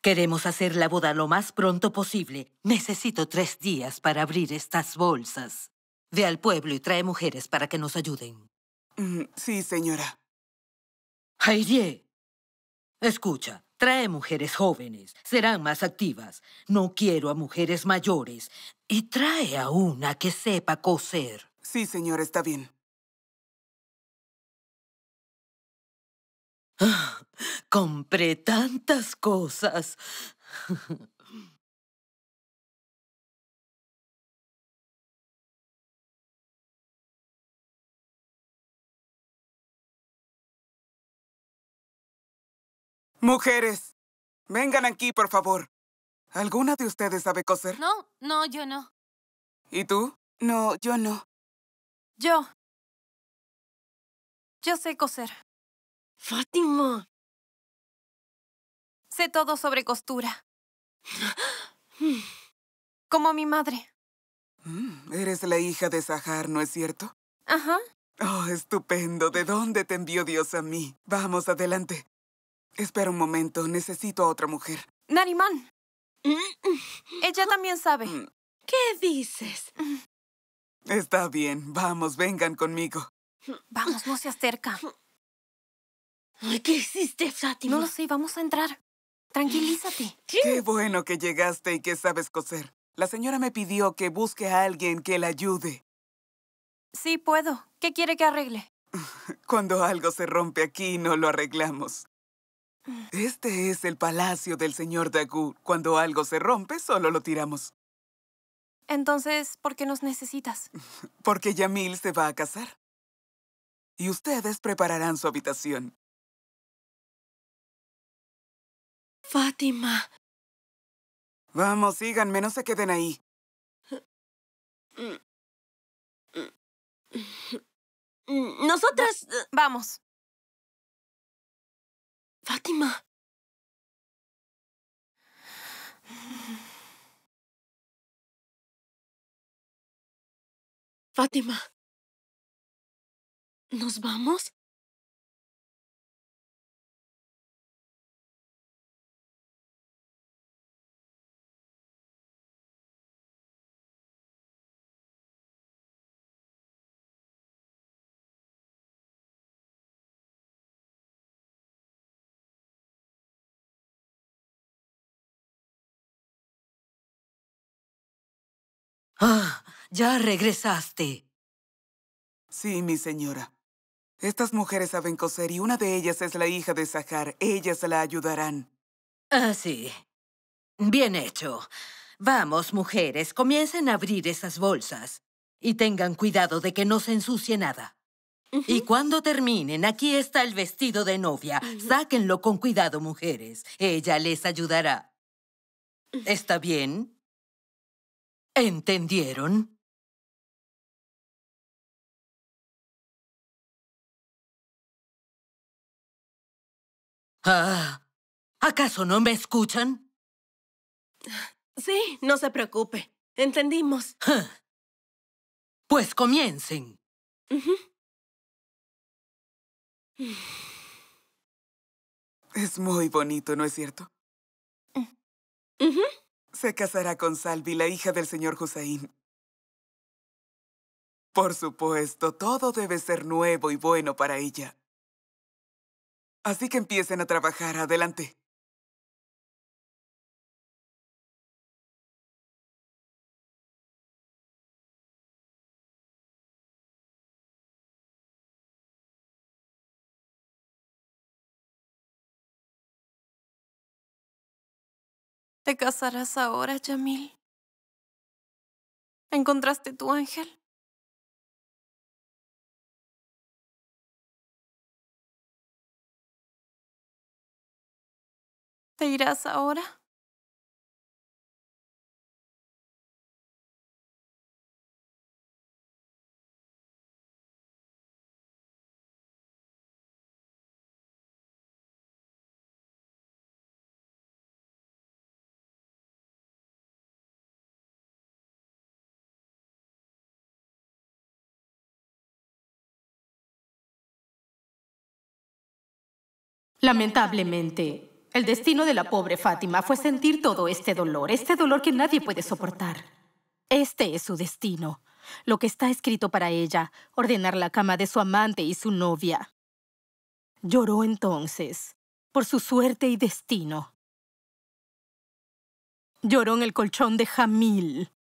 Queremos hacer la boda lo más pronto posible. Necesito tres días para abrir estas bolsas. Ve al pueblo y trae mujeres para que nos ayuden. Mm, sí, señora. Jairie, escucha, trae mujeres jóvenes. Serán más activas. No quiero a mujeres mayores. Y trae a una que sepa coser. Sí, señora. está bien. compré tantas cosas. Mujeres, vengan aquí, por favor. ¿Alguna de ustedes sabe coser? No, no, yo no. ¿Y tú? No, yo no. Yo. Yo sé coser. ¡Fátima! Sé todo sobre costura. Mm. Como mi madre. Mm, eres la hija de Sahar, ¿no es cierto? Ajá. Oh, estupendo. ¿De dónde te envió Dios a mí? Vamos, adelante. Espera un momento. Necesito a otra mujer. Nariman. Mm. Ella también sabe. ¿Qué dices? Está bien. Vamos, vengan conmigo. Vamos, no se acerca. Ay, ¿qué hiciste, Fatima? No lo sé, vamos a entrar. Tranquilízate. ¿Qué? bueno que llegaste y que sabes coser. La señora me pidió que busque a alguien que la ayude. Sí, puedo. ¿Qué quiere que arregle? Cuando algo se rompe aquí, no lo arreglamos. Mm. Este es el palacio del señor Dagú. Cuando algo se rompe, solo lo tiramos. Entonces, ¿por qué nos necesitas? Porque Yamil se va a casar. Y ustedes prepararán su habitación. Fátima. Vamos, síganme, no se queden ahí. Nosotras... Eh, vamos. Fátima. Fátima. ¿Nos vamos? Ah, ya regresaste. Sí, mi señora. Estas mujeres saben coser y una de ellas es la hija de Sahar. Ellas la ayudarán. Ah, sí. Bien hecho. Vamos, mujeres, comiencen a abrir esas bolsas y tengan cuidado de que no se ensucie nada. Y cuando terminen, aquí está el vestido de novia. Sáquenlo con cuidado, mujeres. Ella les ayudará. ¿Está bien? ¿Entendieron? Ah, ¿Acaso no me escuchan? Sí, no se preocupe. Entendimos. pues comiencen. Es muy bonito, ¿no es cierto? Se casará con Salvi, la hija del señor Hussein. Por supuesto, todo debe ser nuevo y bueno para ella. Así que empiecen a trabajar. Adelante. ¿Te casarás ahora, Yamil? ¿Encontraste tu ángel? ¿Te irás ahora? Lamentablemente, el destino de la pobre Fátima fue sentir todo este dolor, este dolor que nadie puede soportar. Este es su destino, lo que está escrito para ella, ordenar la cama de su amante y su novia. Lloró entonces, por su suerte y destino. Lloró en el colchón de Jamil,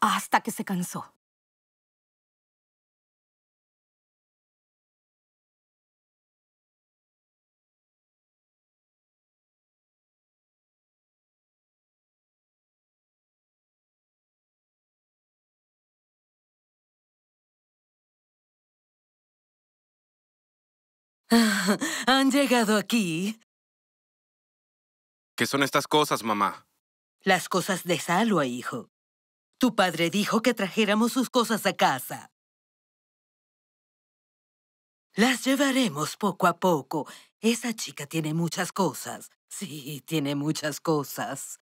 hasta que se cansó. ¿Han llegado aquí? ¿Qué son estas cosas, mamá? Las cosas de Salwa, hijo. Tu padre dijo que trajéramos sus cosas a casa. Las llevaremos poco a poco. Esa chica tiene muchas cosas. Sí, tiene muchas cosas.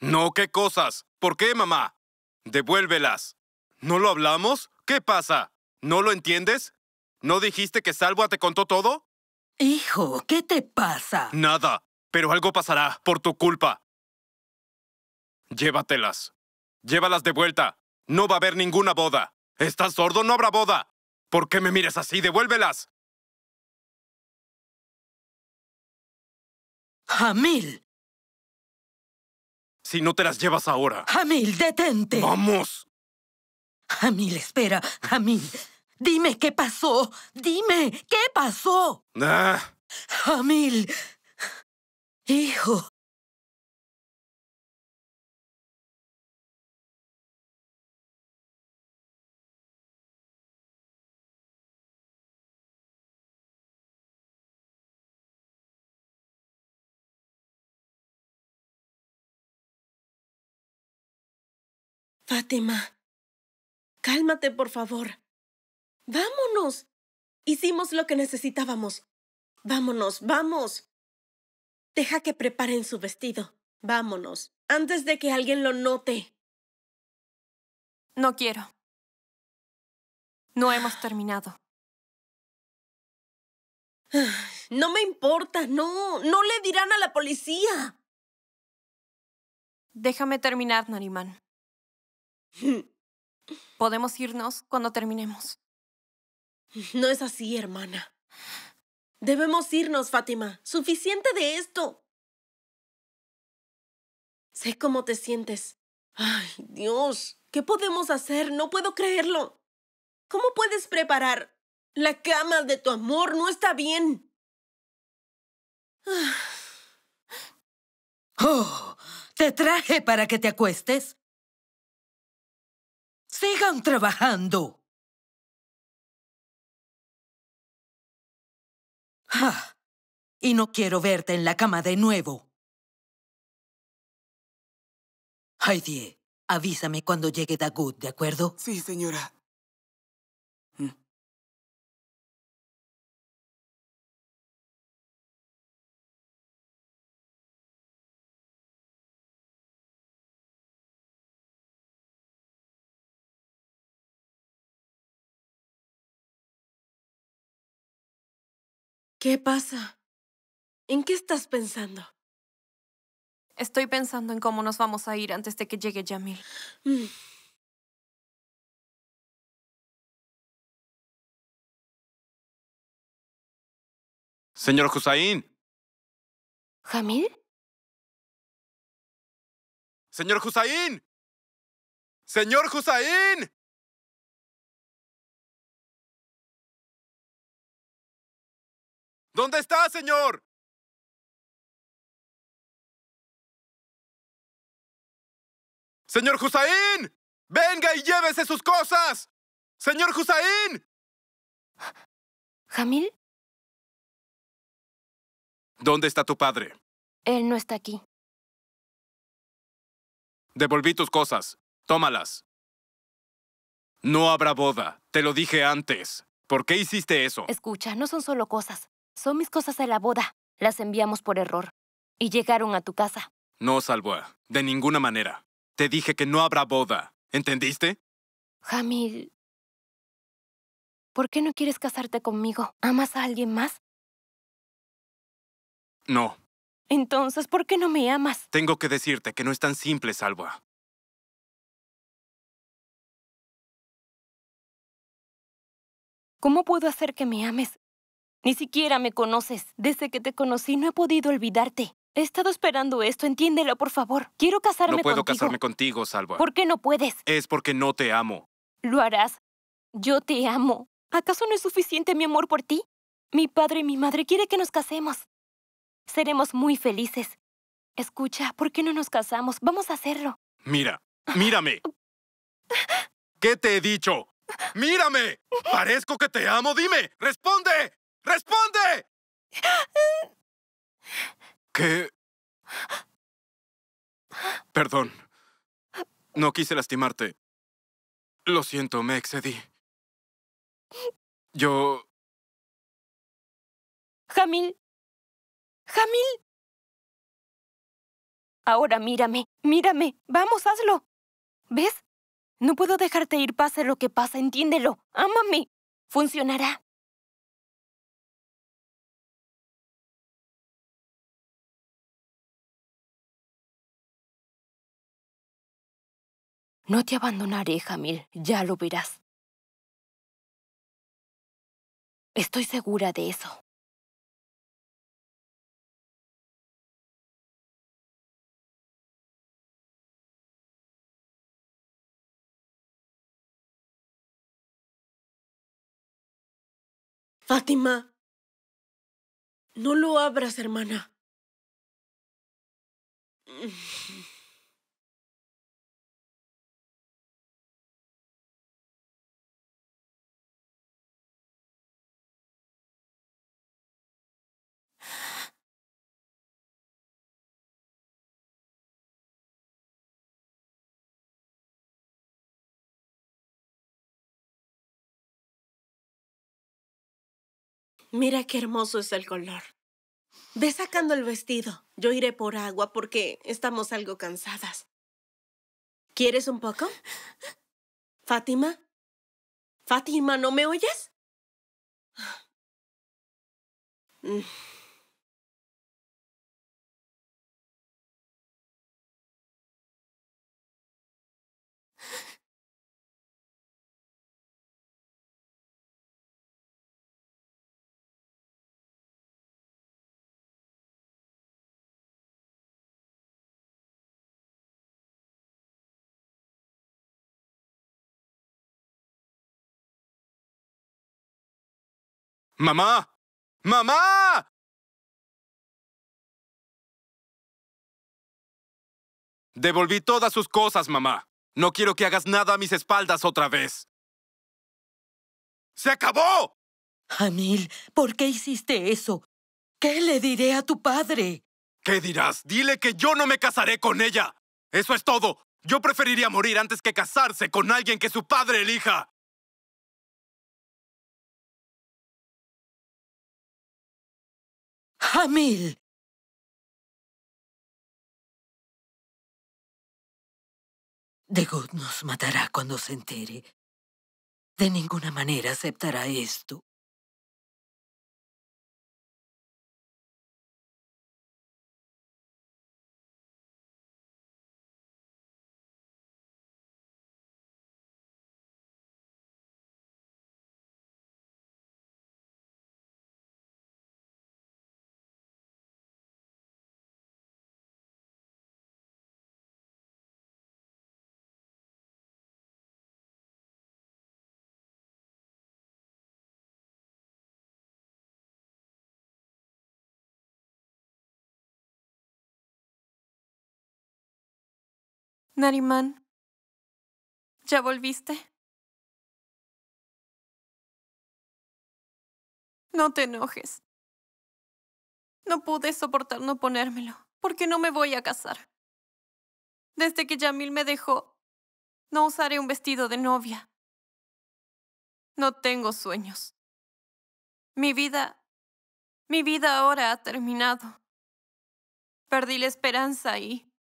No, ¿qué cosas? ¿Por qué, mamá? Devuélvelas. ¿No lo hablamos? ¿Qué pasa? ¿No lo entiendes? ¿No dijiste que Salva te contó todo? Hijo, ¿qué te pasa? Nada, pero algo pasará por tu culpa. Llévatelas. Llévalas de vuelta. No va a haber ninguna boda. ¿Estás sordo? No habrá boda. ¿Por qué me miras así? Devuélvelas. ¡Hamil! Si no te las llevas ahora. ¡Hamil, detente. Vamos. ¡Hamil, espera. ¡Hamil! Dime qué pasó. Dime qué pasó. Ah. Hijo. Fátima, cálmate, por favor. Vámonos. Hicimos lo que necesitábamos. Vámonos, vamos. Deja que preparen su vestido. Vámonos, antes de que alguien lo note. No quiero. No hemos terminado. No me importa, no, no le dirán a la policía. Déjame terminar, Nariman. Podemos irnos cuando terminemos. No es así, hermana. Debemos irnos, Fátima. Suficiente de esto. Sé cómo te sientes. Ay, Dios, ¿qué podemos hacer? No puedo creerlo. ¿Cómo puedes preparar? La cama de tu amor no está bien. Ah. Oh, te traje para que te acuestes. Sigan trabajando. Ah, y no quiero verte en la cama de nuevo. Heidi, avísame cuando llegue Dagut, ¿de acuerdo? Sí, señora. ¿Qué pasa? ¿En qué estás pensando? Estoy pensando en cómo nos vamos a ir antes de que llegue Yamil. Mm. Señor Hussein. ¿Jamil? Señor Hussein. Señor Hussein. ¿Dónde está, señor? Señor Hussein, venga y llévese sus cosas. Señor Hussein. ¿Jamil? ¿Dónde está tu padre? Él no está aquí. Devolví tus cosas. Tómalas. No habrá boda. Te lo dije antes. ¿Por qué hiciste eso? Escucha, no son solo cosas. Son mis cosas de la boda. Las enviamos por error. Y llegaron a tu casa. No, Salwa. De ninguna manera. Te dije que no habrá boda. ¿Entendiste? Jamil... ¿Por qué no quieres casarte conmigo? ¿Amas a alguien más? No. Entonces, ¿por qué no me amas? Tengo que decirte que no es tan simple, Salwa. ¿Cómo puedo hacer que me ames ni siquiera me conoces. Desde que te conocí no he podido olvidarte. He estado esperando esto, entiéndelo, por favor. Quiero casarme contigo. No puedo casarme contigo, Salva. ¿Por qué no puedes? Es porque no te amo. Lo harás. Yo te amo. ¿Acaso no es suficiente mi amor por ti? Mi padre y mi madre quieren que nos casemos. Seremos muy felices. Escucha, ¿por qué no nos casamos? Vamos a hacerlo. Mira, mírame. ¿Qué te he dicho? ¡Mírame! ¡Parezco que te amo! ¡Dime! ¡Responde! ¡Responde! ¿Qué? Perdón. No quise lastimarte. Lo siento, me excedí. Yo... Jamil. Jamil. Ahora mírame, mírame. Vamos, hazlo. ¿Ves? No puedo dejarte ir pase lo que pasa, entiéndelo. Ámame. Funcionará. No te abandonaré, Jamil, ya lo verás. Estoy segura de eso. Fátima, no lo abras, hermana. Mira qué hermoso es el color. Ve sacando el vestido. Yo iré por agua porque estamos algo cansadas. ¿Quieres un poco? Fátima. Fátima, ¿no me oyes? ¡Mamá! ¡Mamá! Devolví todas sus cosas, mamá. No quiero que hagas nada a mis espaldas otra vez. ¡Se acabó! Jamil, ¿por qué hiciste eso? ¿Qué le diré a tu padre? ¿Qué dirás? Dile que yo no me casaré con ella. Eso es todo. Yo preferiría morir antes que casarse con alguien que su padre elija. Jamil, de God nos matará cuando se entere. De ninguna manera aceptará esto. Narimán, ¿ya volviste? No te enojes. No pude soportar no ponérmelo, porque no me voy a casar. Desde que Yamil me dejó, no usaré un vestido de novia. No tengo sueños. Mi vida... Mi vida ahora ha terminado. Perdí la esperanza y...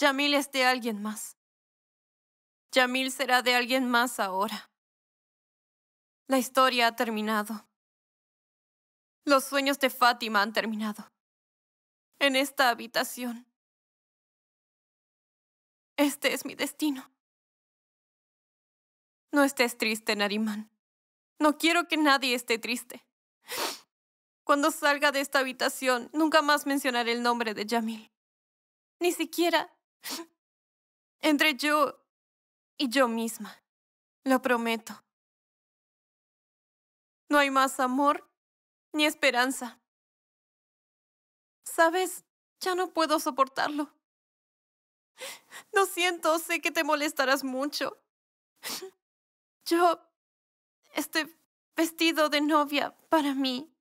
Yamil es de alguien más. Yamil será de alguien más ahora. La historia ha terminado. Los sueños de Fátima han terminado. En esta habitación. Este es mi destino. No estés triste, Narimán. No quiero que nadie esté triste. Cuando salga de esta habitación, nunca más mencionaré el nombre de Yamil. Ni siquiera entre yo y yo misma. Lo prometo. No hay más amor ni esperanza. Sabes, ya no puedo soportarlo. Lo siento, sé que te molestarás mucho. Yo... Este vestido de novia para mí.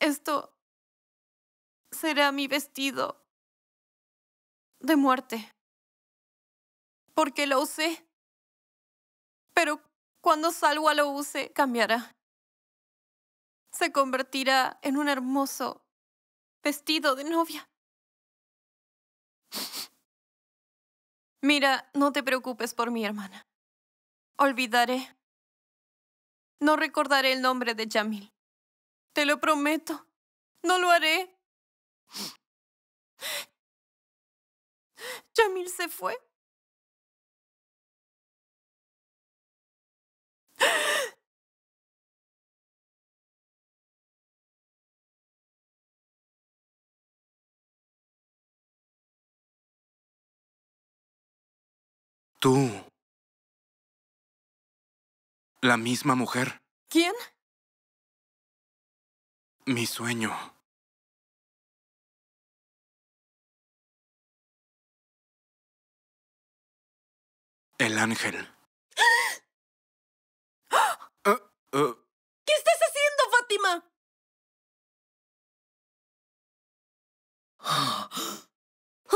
Esto será mi vestido de muerte. Porque lo usé. Pero cuando a lo use, cambiará. Se convertirá en un hermoso vestido de novia. Mira, no te preocupes por mi hermana. Olvidaré. No recordaré el nombre de Jamil. Te lo prometo. No lo haré. Jamil se fue. Tú. La misma mujer. ¿Quién? Mi sueño. El ángel. Ah, ah. ¿Qué estás haciendo, Fátima?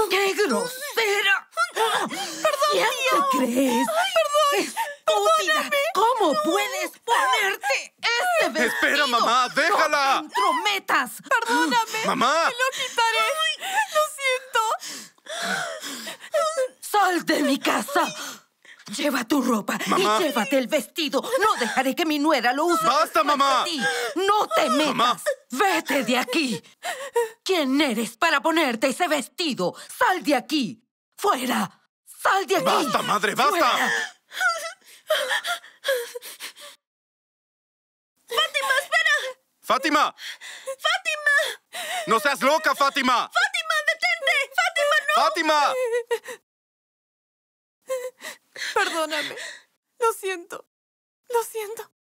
¡Qué grosera! ¡Perdón, ¿Quién te crees? Ay, ¡Perdón! ¡Estúpida! ¿Cómo puedes ponerte este vestido? ¡Espera, mamá! ¡Déjala! ¡No te ¡Perdóname! ¡Mamá! ¡Me lo quitaré! ¡Lo siento! ¡Sal de mi casa! Lleva tu ropa y llévate el vestido. No dejaré que mi nuera lo use. ¡Basta, mamá! ¡No te metas! Mamá. ¡Vete de aquí! ¿Quién eres para ponerte ese vestido? ¡Sal de aquí! ¡Fuera! ¡Sal de aquí! ¡Basta, madre, basta! ¡Fátima, espera! ¡Fátima! ¡Fátima! ¡No seas loca, Fátima! ¡Fátima, detente! ¡Fátima, no! ¡Fátima! Perdóname. Lo siento. Lo siento.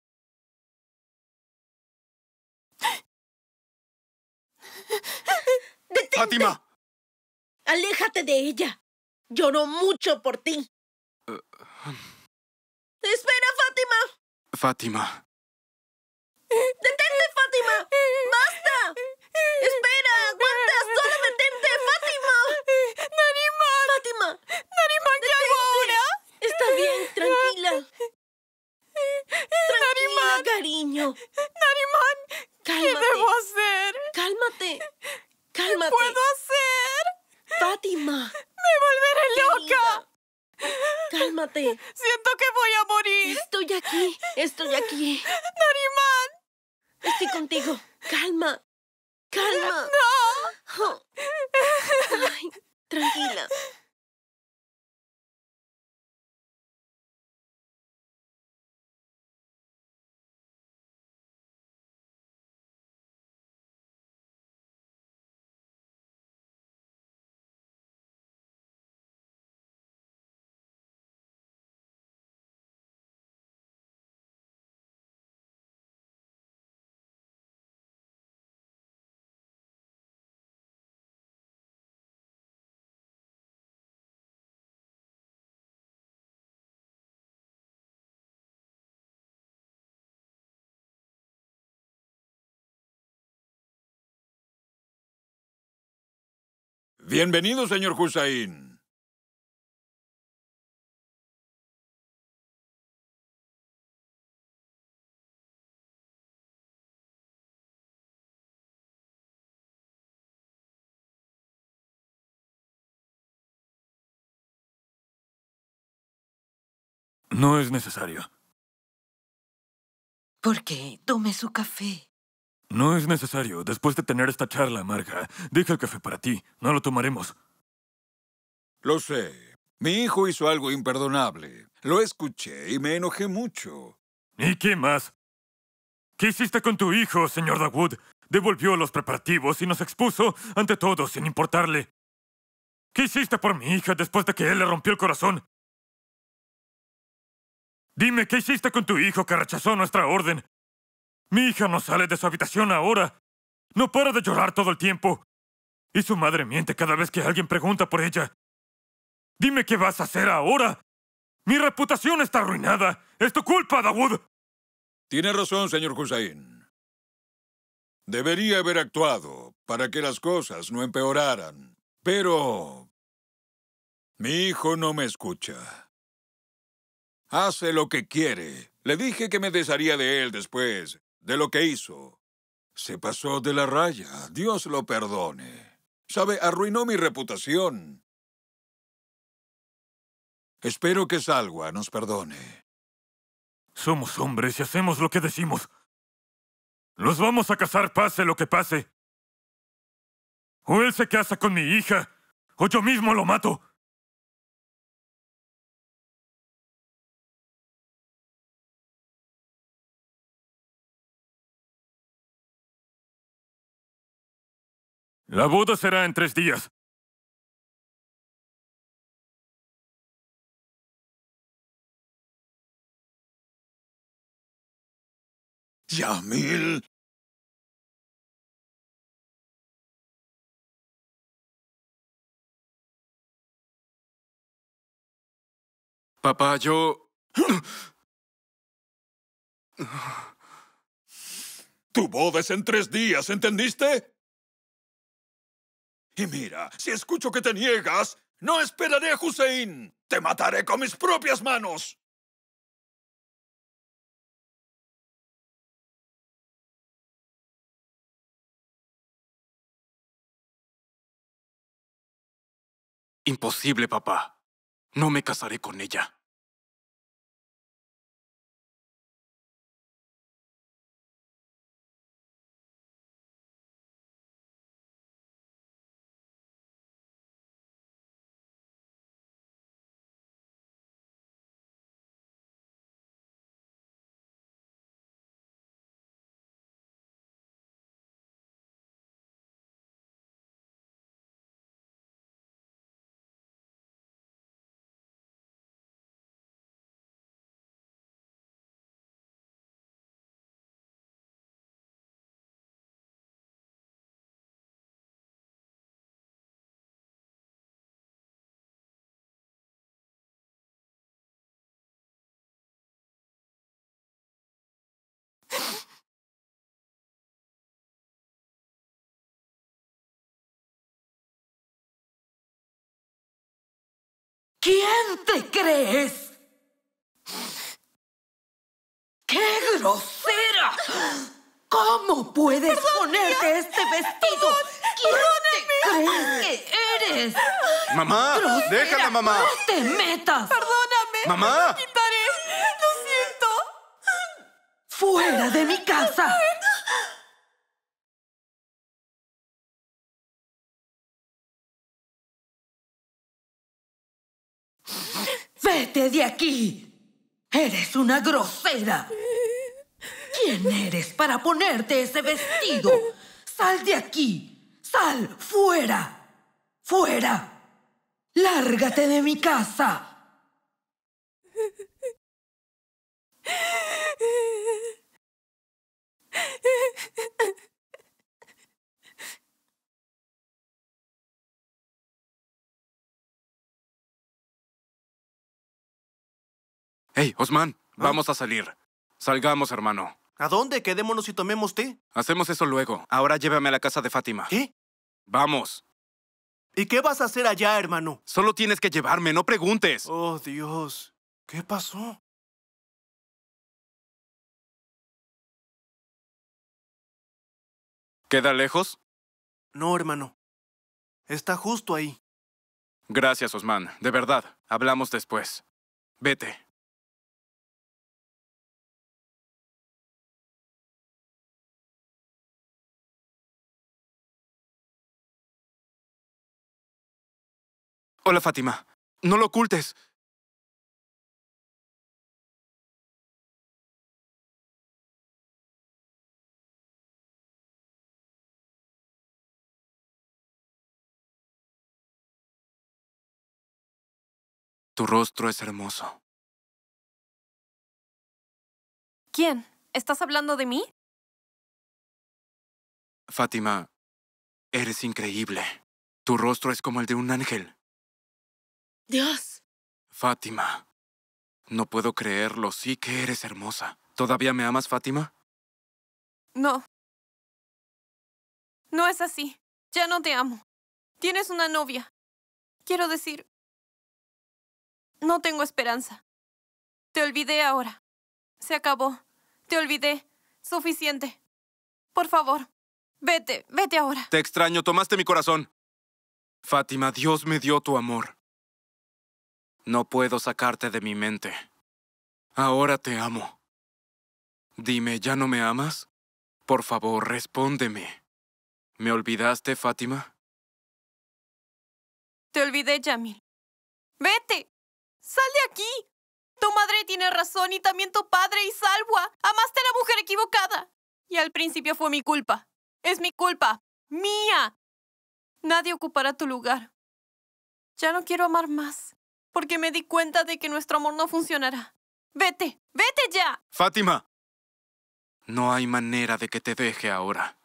¡Fátima! Aléjate de ella. Lloró mucho por ti. Eh, ¡Espera, Fátima! Fátima. ¡Detente, Fátima! Más. bien, tranquila. Tranquila, cariño. Narimán, ¿qué debo hacer? Cálmate. Cálmate. ¿Qué puedo hacer? Fátima. Me volveré loca. Cálmate. Siento que voy a morir. Estoy aquí. Estoy aquí. ¡Narimán! Estoy contigo. Calma. Calma. No. tranquila. Bienvenido, señor Hussein. No es necesario. ¿Por qué? Tome su café. No es necesario. Después de tener esta charla amarga, deja el café para ti. No lo tomaremos. Lo sé. Mi hijo hizo algo imperdonable. Lo escuché y me enojé mucho. ¿Y qué más? ¿Qué hiciste con tu hijo, señor Dawood? Devolvió los preparativos y nos expuso ante todos sin importarle. ¿Qué hiciste por mi hija después de que él le rompió el corazón? Dime, ¿qué hiciste con tu hijo que rechazó nuestra orden? Mi hija no sale de su habitación ahora. No para de llorar todo el tiempo. Y su madre miente cada vez que alguien pregunta por ella. Dime qué vas a hacer ahora. Mi reputación está arruinada. Es tu culpa, Dawood. Tiene razón, señor Hussein. Debería haber actuado para que las cosas no empeoraran. Pero... Mi hijo no me escucha. Hace lo que quiere. Le dije que me desharía de él después, de lo que hizo. Se pasó de la raya, Dios lo perdone. Sabe, arruinó mi reputación. Espero que Salwa nos perdone. Somos hombres y hacemos lo que decimos. Los vamos a casar pase lo que pase. O él se casa con mi hija, o yo mismo lo mato. La boda será en tres días. Yamil. Papá, yo... Tu boda es en tres días, ¿entendiste? Y mira, si escucho que te niegas, no esperaré, a Hussein. Te mataré con mis propias manos. Imposible, papá. No me casaré con ella. ¿Quién te crees? ¡Qué grosera! ¿Cómo puedes ponerte este vestido? ¿Quién te crees que eres? Mamá, déjala, mamá. No te metas. Perdóname. Mamá. Lo Lo siento. Fuera de mi casa. ¡Vete de aquí! ¡Eres una grosera! ¿Quién eres para ponerte ese vestido? ¡Sal de aquí! ¡Sal fuera! ¡Fuera! ¡Lárgate de mi casa! Hey, Osman, ¿Ah? vamos a salir. Salgamos, hermano. ¿A dónde? Quedémonos y tomemos té. Hacemos eso luego. Ahora llévame a la casa de Fátima. ¿Qué? Vamos. ¿Y qué vas a hacer allá, hermano? Solo tienes que llevarme, no preguntes. Oh, Dios. ¿Qué pasó? ¿Queda lejos? No, hermano. Está justo ahí. Gracias, Osman. De verdad. Hablamos después. Vete. Hola, Fátima. No lo ocultes. Tu rostro es hermoso. ¿Quién? ¿Estás hablando de mí? Fátima, eres increíble. Tu rostro es como el de un ángel. Dios. Fátima. No puedo creerlo. Sí que eres hermosa. ¿Todavía me amas, Fátima? No. No es así. Ya no te amo. Tienes una novia. Quiero decir... No tengo esperanza. Te olvidé ahora. Se acabó. Te olvidé. Suficiente. Por favor, vete, vete ahora. Te extraño, tomaste mi corazón. Fátima, Dios me dio tu amor. No puedo sacarte de mi mente. Ahora te amo. Dime, ¿ya no me amas? Por favor, respóndeme. ¿Me olvidaste, Fátima? Te olvidé, Yamil. ¡Vete! ¡Sal de aquí! Tu madre tiene razón y también tu padre y Salwa. Amaste a la mujer equivocada. Y al principio fue mi culpa. Es mi culpa. Mía. Nadie ocupará tu lugar. Ya no quiero amar más porque me di cuenta de que nuestro amor no funcionará. ¡Vete! ¡Vete ya! Fátima, no hay manera de que te deje ahora.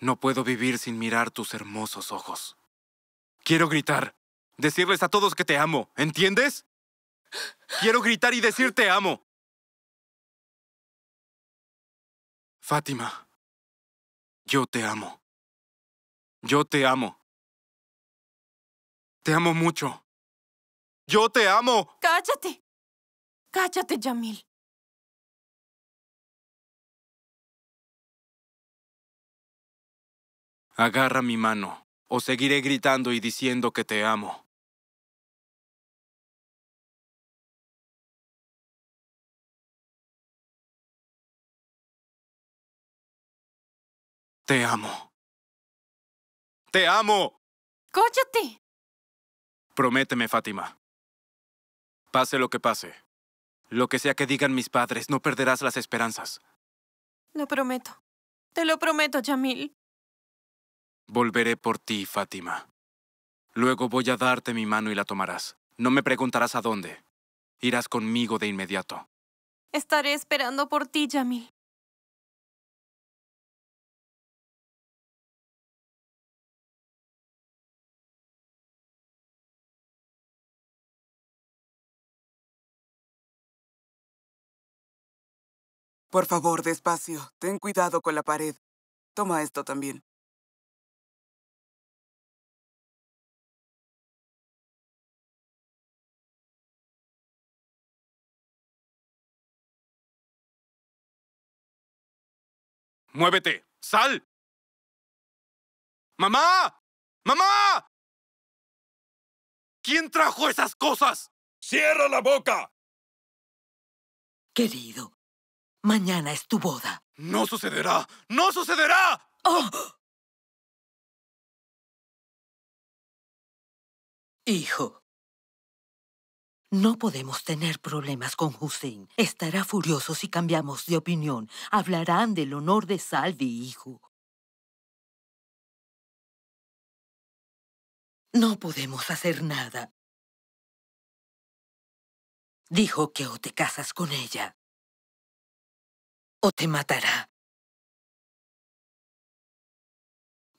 No puedo vivir sin mirar tus hermosos ojos. Quiero gritar, decirles a todos que te amo, ¿entiendes? Quiero gritar y decir te amo. Fátima, yo te amo. Yo te amo. Te amo mucho. Yo te amo. Cállate. Cállate, Yamil. Agarra mi mano, o seguiré gritando y diciendo que te amo. Te amo. Te amo. ¡Cóchate! Prométeme, Fátima. Pase lo que pase. Lo que sea que digan mis padres, no perderás las esperanzas. Lo prometo. Te lo prometo, Yamil. Volveré por ti, Fátima. Luego voy a darte mi mano y la tomarás. No me preguntarás a dónde. Irás conmigo de inmediato. Estaré esperando por ti, Yamil. Por favor, despacio. Ten cuidado con la pared. Toma esto también. ¡Muévete! ¡Sal! ¡Mamá! ¡Mamá! ¿Quién trajo esas cosas? ¡Cierra la boca! Querido, Mañana es tu boda. ¡No sucederá! ¡No sucederá! Oh. Hijo, no podemos tener problemas con Hussein. Estará furioso si cambiamos de opinión. Hablarán del honor de Salvi, hijo. No podemos hacer nada. Dijo que o te casas con ella o te matará.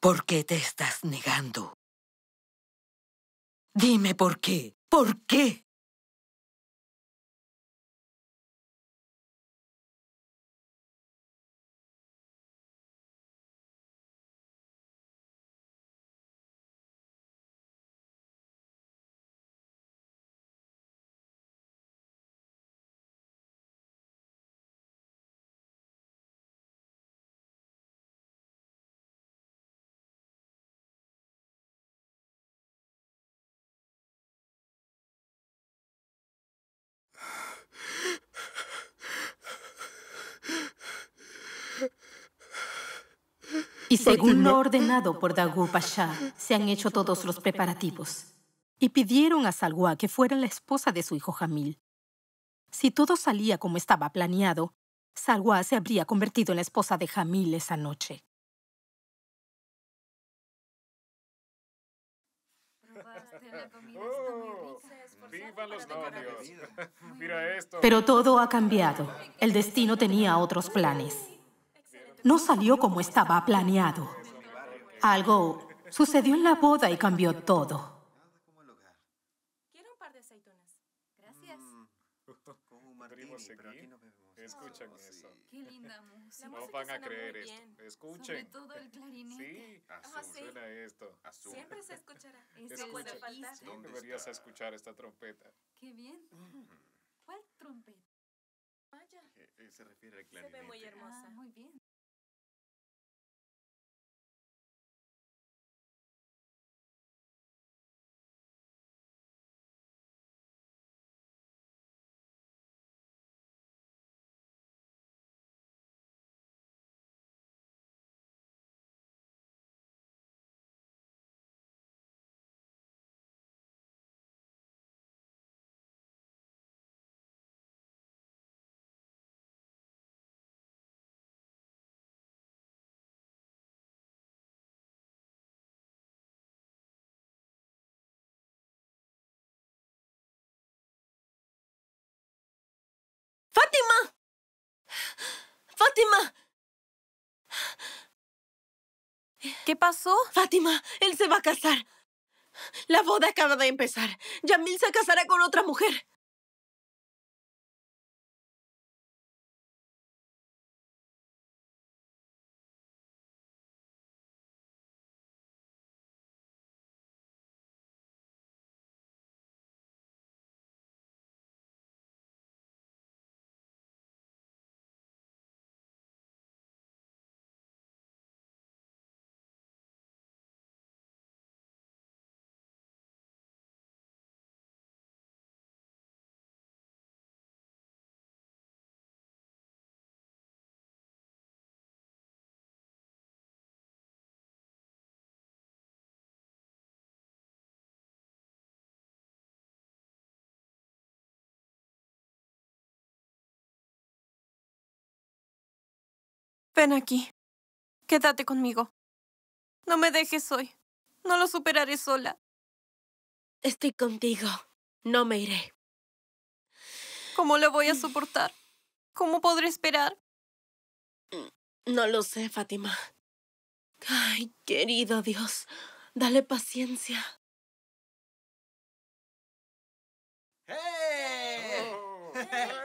¿Por qué te estás negando? Dime por qué. ¿Por qué? Y según lo ordenado por Dagú Pasha, se han hecho todos los preparativos. Y pidieron a Salwa que fuera la esposa de su hijo Jamil. Si todo salía como estaba planeado, Salwa se habría convertido en la esposa de Jamil esa noche. Pero todo ha cambiado. El destino tenía otros planes no salió como estaba planeado. Algo sucedió en la boda y cambió todo. Quiero un par de aceitunas. Gracias. Mm. Escuchen oh, eso. Qué linda música. No van a creer esto. Escuchen. Sobre todo el clarinete. Sí, azul. sí. suena esto. Siempre se escuchará. faltar. ¿Dónde deberías escuchar esta trompeta? Qué bien. Mm. ¿Cuál trompeta? Vaya. Eh, eh, se refiere al clarinete. Se ve muy hermosa. Ah, muy bien. ¡Fátima! ¡Fátima! ¿Qué pasó? Fátima, él se va a casar. La boda acaba de empezar. Yamil se casará con otra mujer. Ven aquí. Quédate conmigo. No me dejes hoy. No lo superaré sola. Estoy contigo. No me iré. ¿Cómo lo voy a mm. soportar? ¿Cómo podré esperar? Mm, no lo sé, Fátima. Ay, querido Dios, dale paciencia. ¡Hey! ¡Eh! Oh.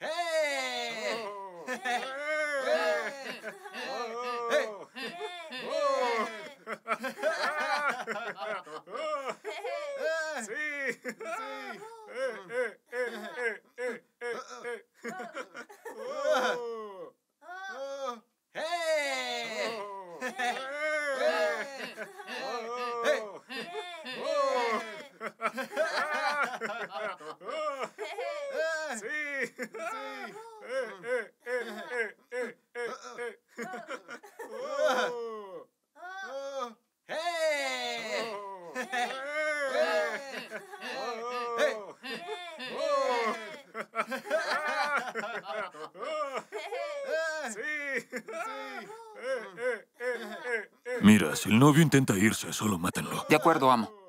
Hey! Oh. Hey! Hey! Whoa! Hey! Whoa! Sí. Sí. Eh, eh, eh, eh, eh, eh. Whoa! Oh. Hey! Oh. Hey! Hey! Whoa! Hey! Whoa! Sí. Mira, si el novio intenta irse, solo mátenlo. De acuerdo, amo.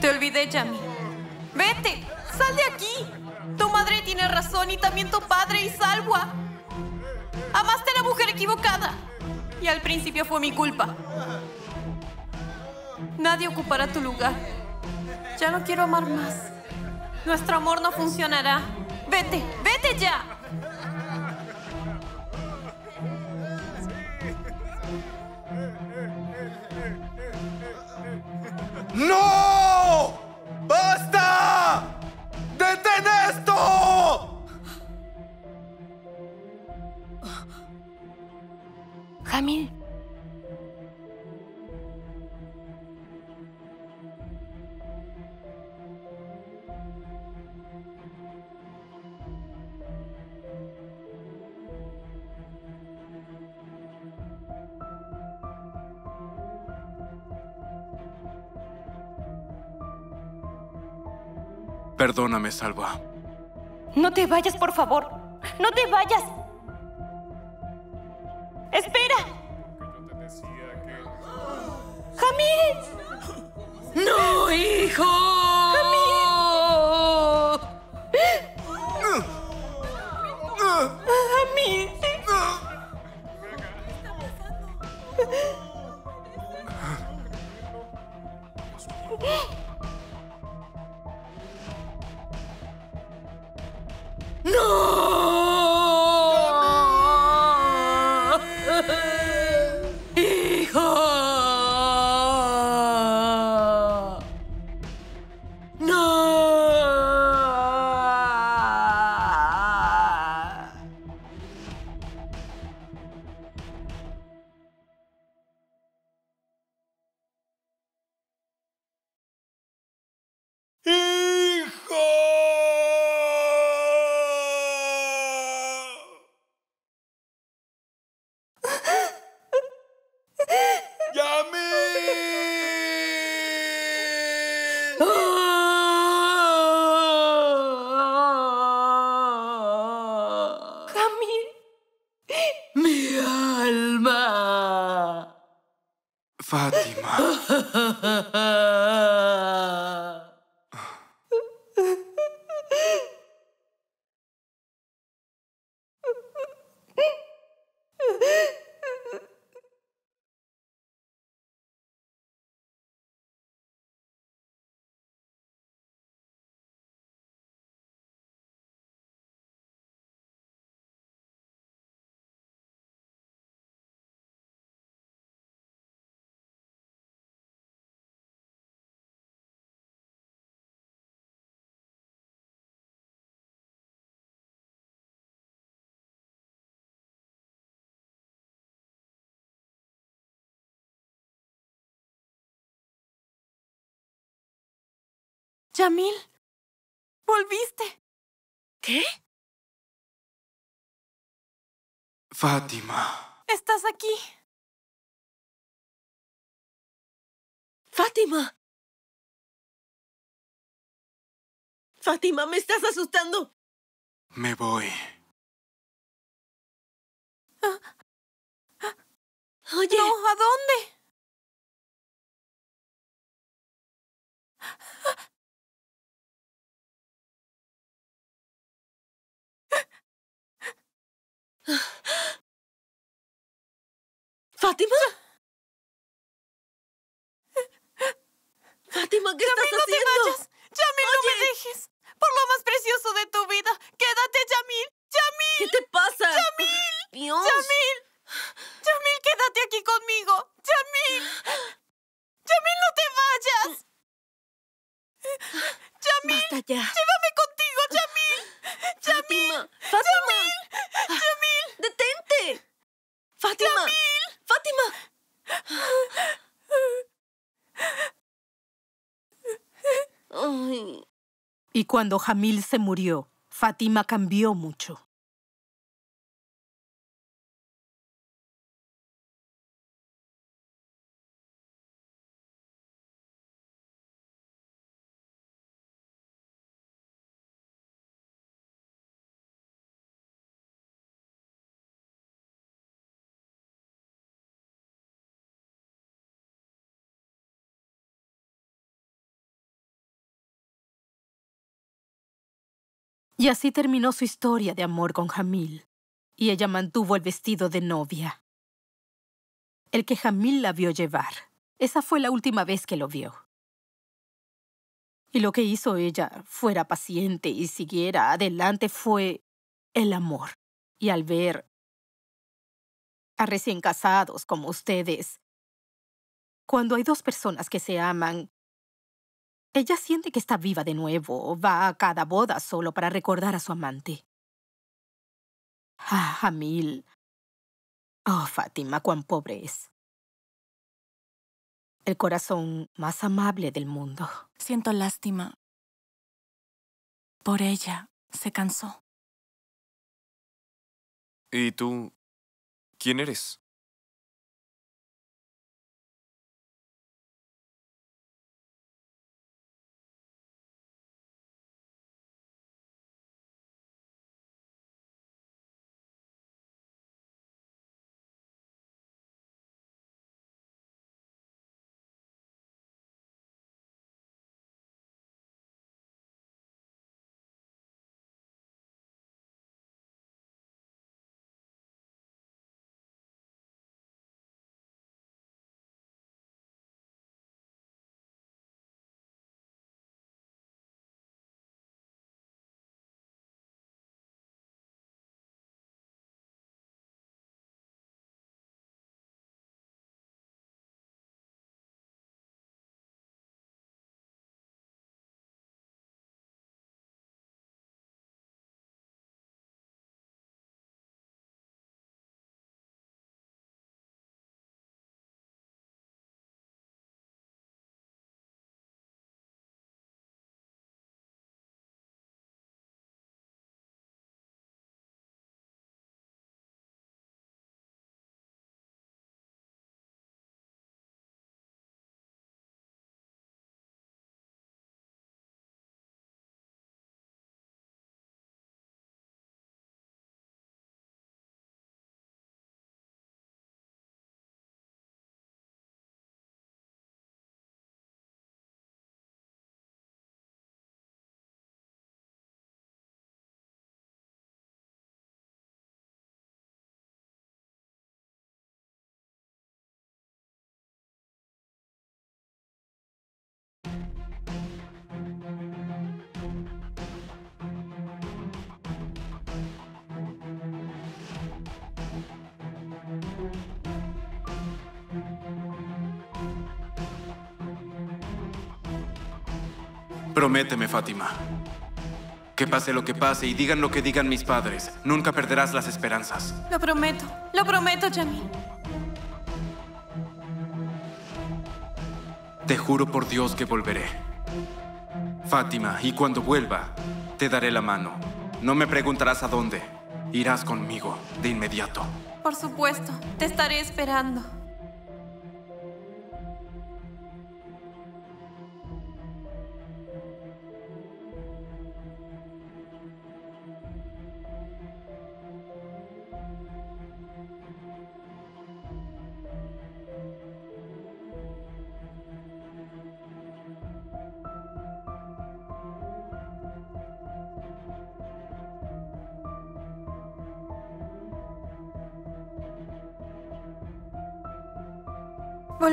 Te olvidé, Yami. ¡Vete! ¡Sal de aquí! Tu madre tiene razón y también tu padre y Salwa. Amaste a la mujer equivocada. Y al principio fue mi culpa. Nadie ocupará tu lugar. Ya no quiero amar más. Nuestro amor no funcionará. Vete, vete ya. me Salva. No te vayas, por favor. No te vayas. Espera. ¡Jamil! ¡No, hijo! Jamil, volviste. ¿Qué? Fátima. Estás aquí. Fátima. Fátima, me estás asustando. Me voy. Oye. ¿a dónde? ¿Fátima? ¿Fátima, qué haciendo? estás no Te vayas. Yamil, no me dejes. Por lo más precioso de tu vida, quédate, Yamil. ¡Yamil! ¿Qué te pasa? ¡Yamil! ¡Dios! ¡Yamil! ¡Yamil, quédate aquí conmigo! ¡Yamil! ¡Yamil, no te vayas! ¡Yamil! Basta ya. ¡Llévame contigo, Yamil! ¡Yamil! ¡Fátima! ¡Yamil! ¡Fátima! ¡Fátima! Y cuando Jamil se murió, Fátima cambió mucho. Y así terminó su historia de amor con Jamil, y ella mantuvo el vestido de novia. El que Jamil la vio llevar. Esa fue la última vez que lo vio. Y lo que hizo ella, fuera paciente y siguiera adelante, fue el amor. Y al ver a recién casados como ustedes, cuando hay dos personas que se aman, ella siente que está viva de nuevo, va a cada boda solo para recordar a su amante. Ah, Jamil. Oh, Fátima, cuán pobre es. El corazón más amable del mundo. Siento lástima. Por ella, se cansó. ¿Y tú? ¿Quién eres? Prométeme, Fátima. Que pase lo que pase y digan lo que digan mis padres, nunca perderás las esperanzas. Lo prometo, lo prometo, Jamie. Te juro por Dios que volveré. Fátima, y cuando vuelva, te daré la mano. No me preguntarás a dónde. Irás conmigo de inmediato. Por supuesto, te estaré esperando.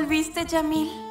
viste, Yamil?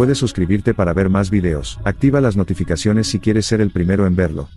Puedes suscribirte para ver más videos, activa las notificaciones si quieres ser el primero en verlo.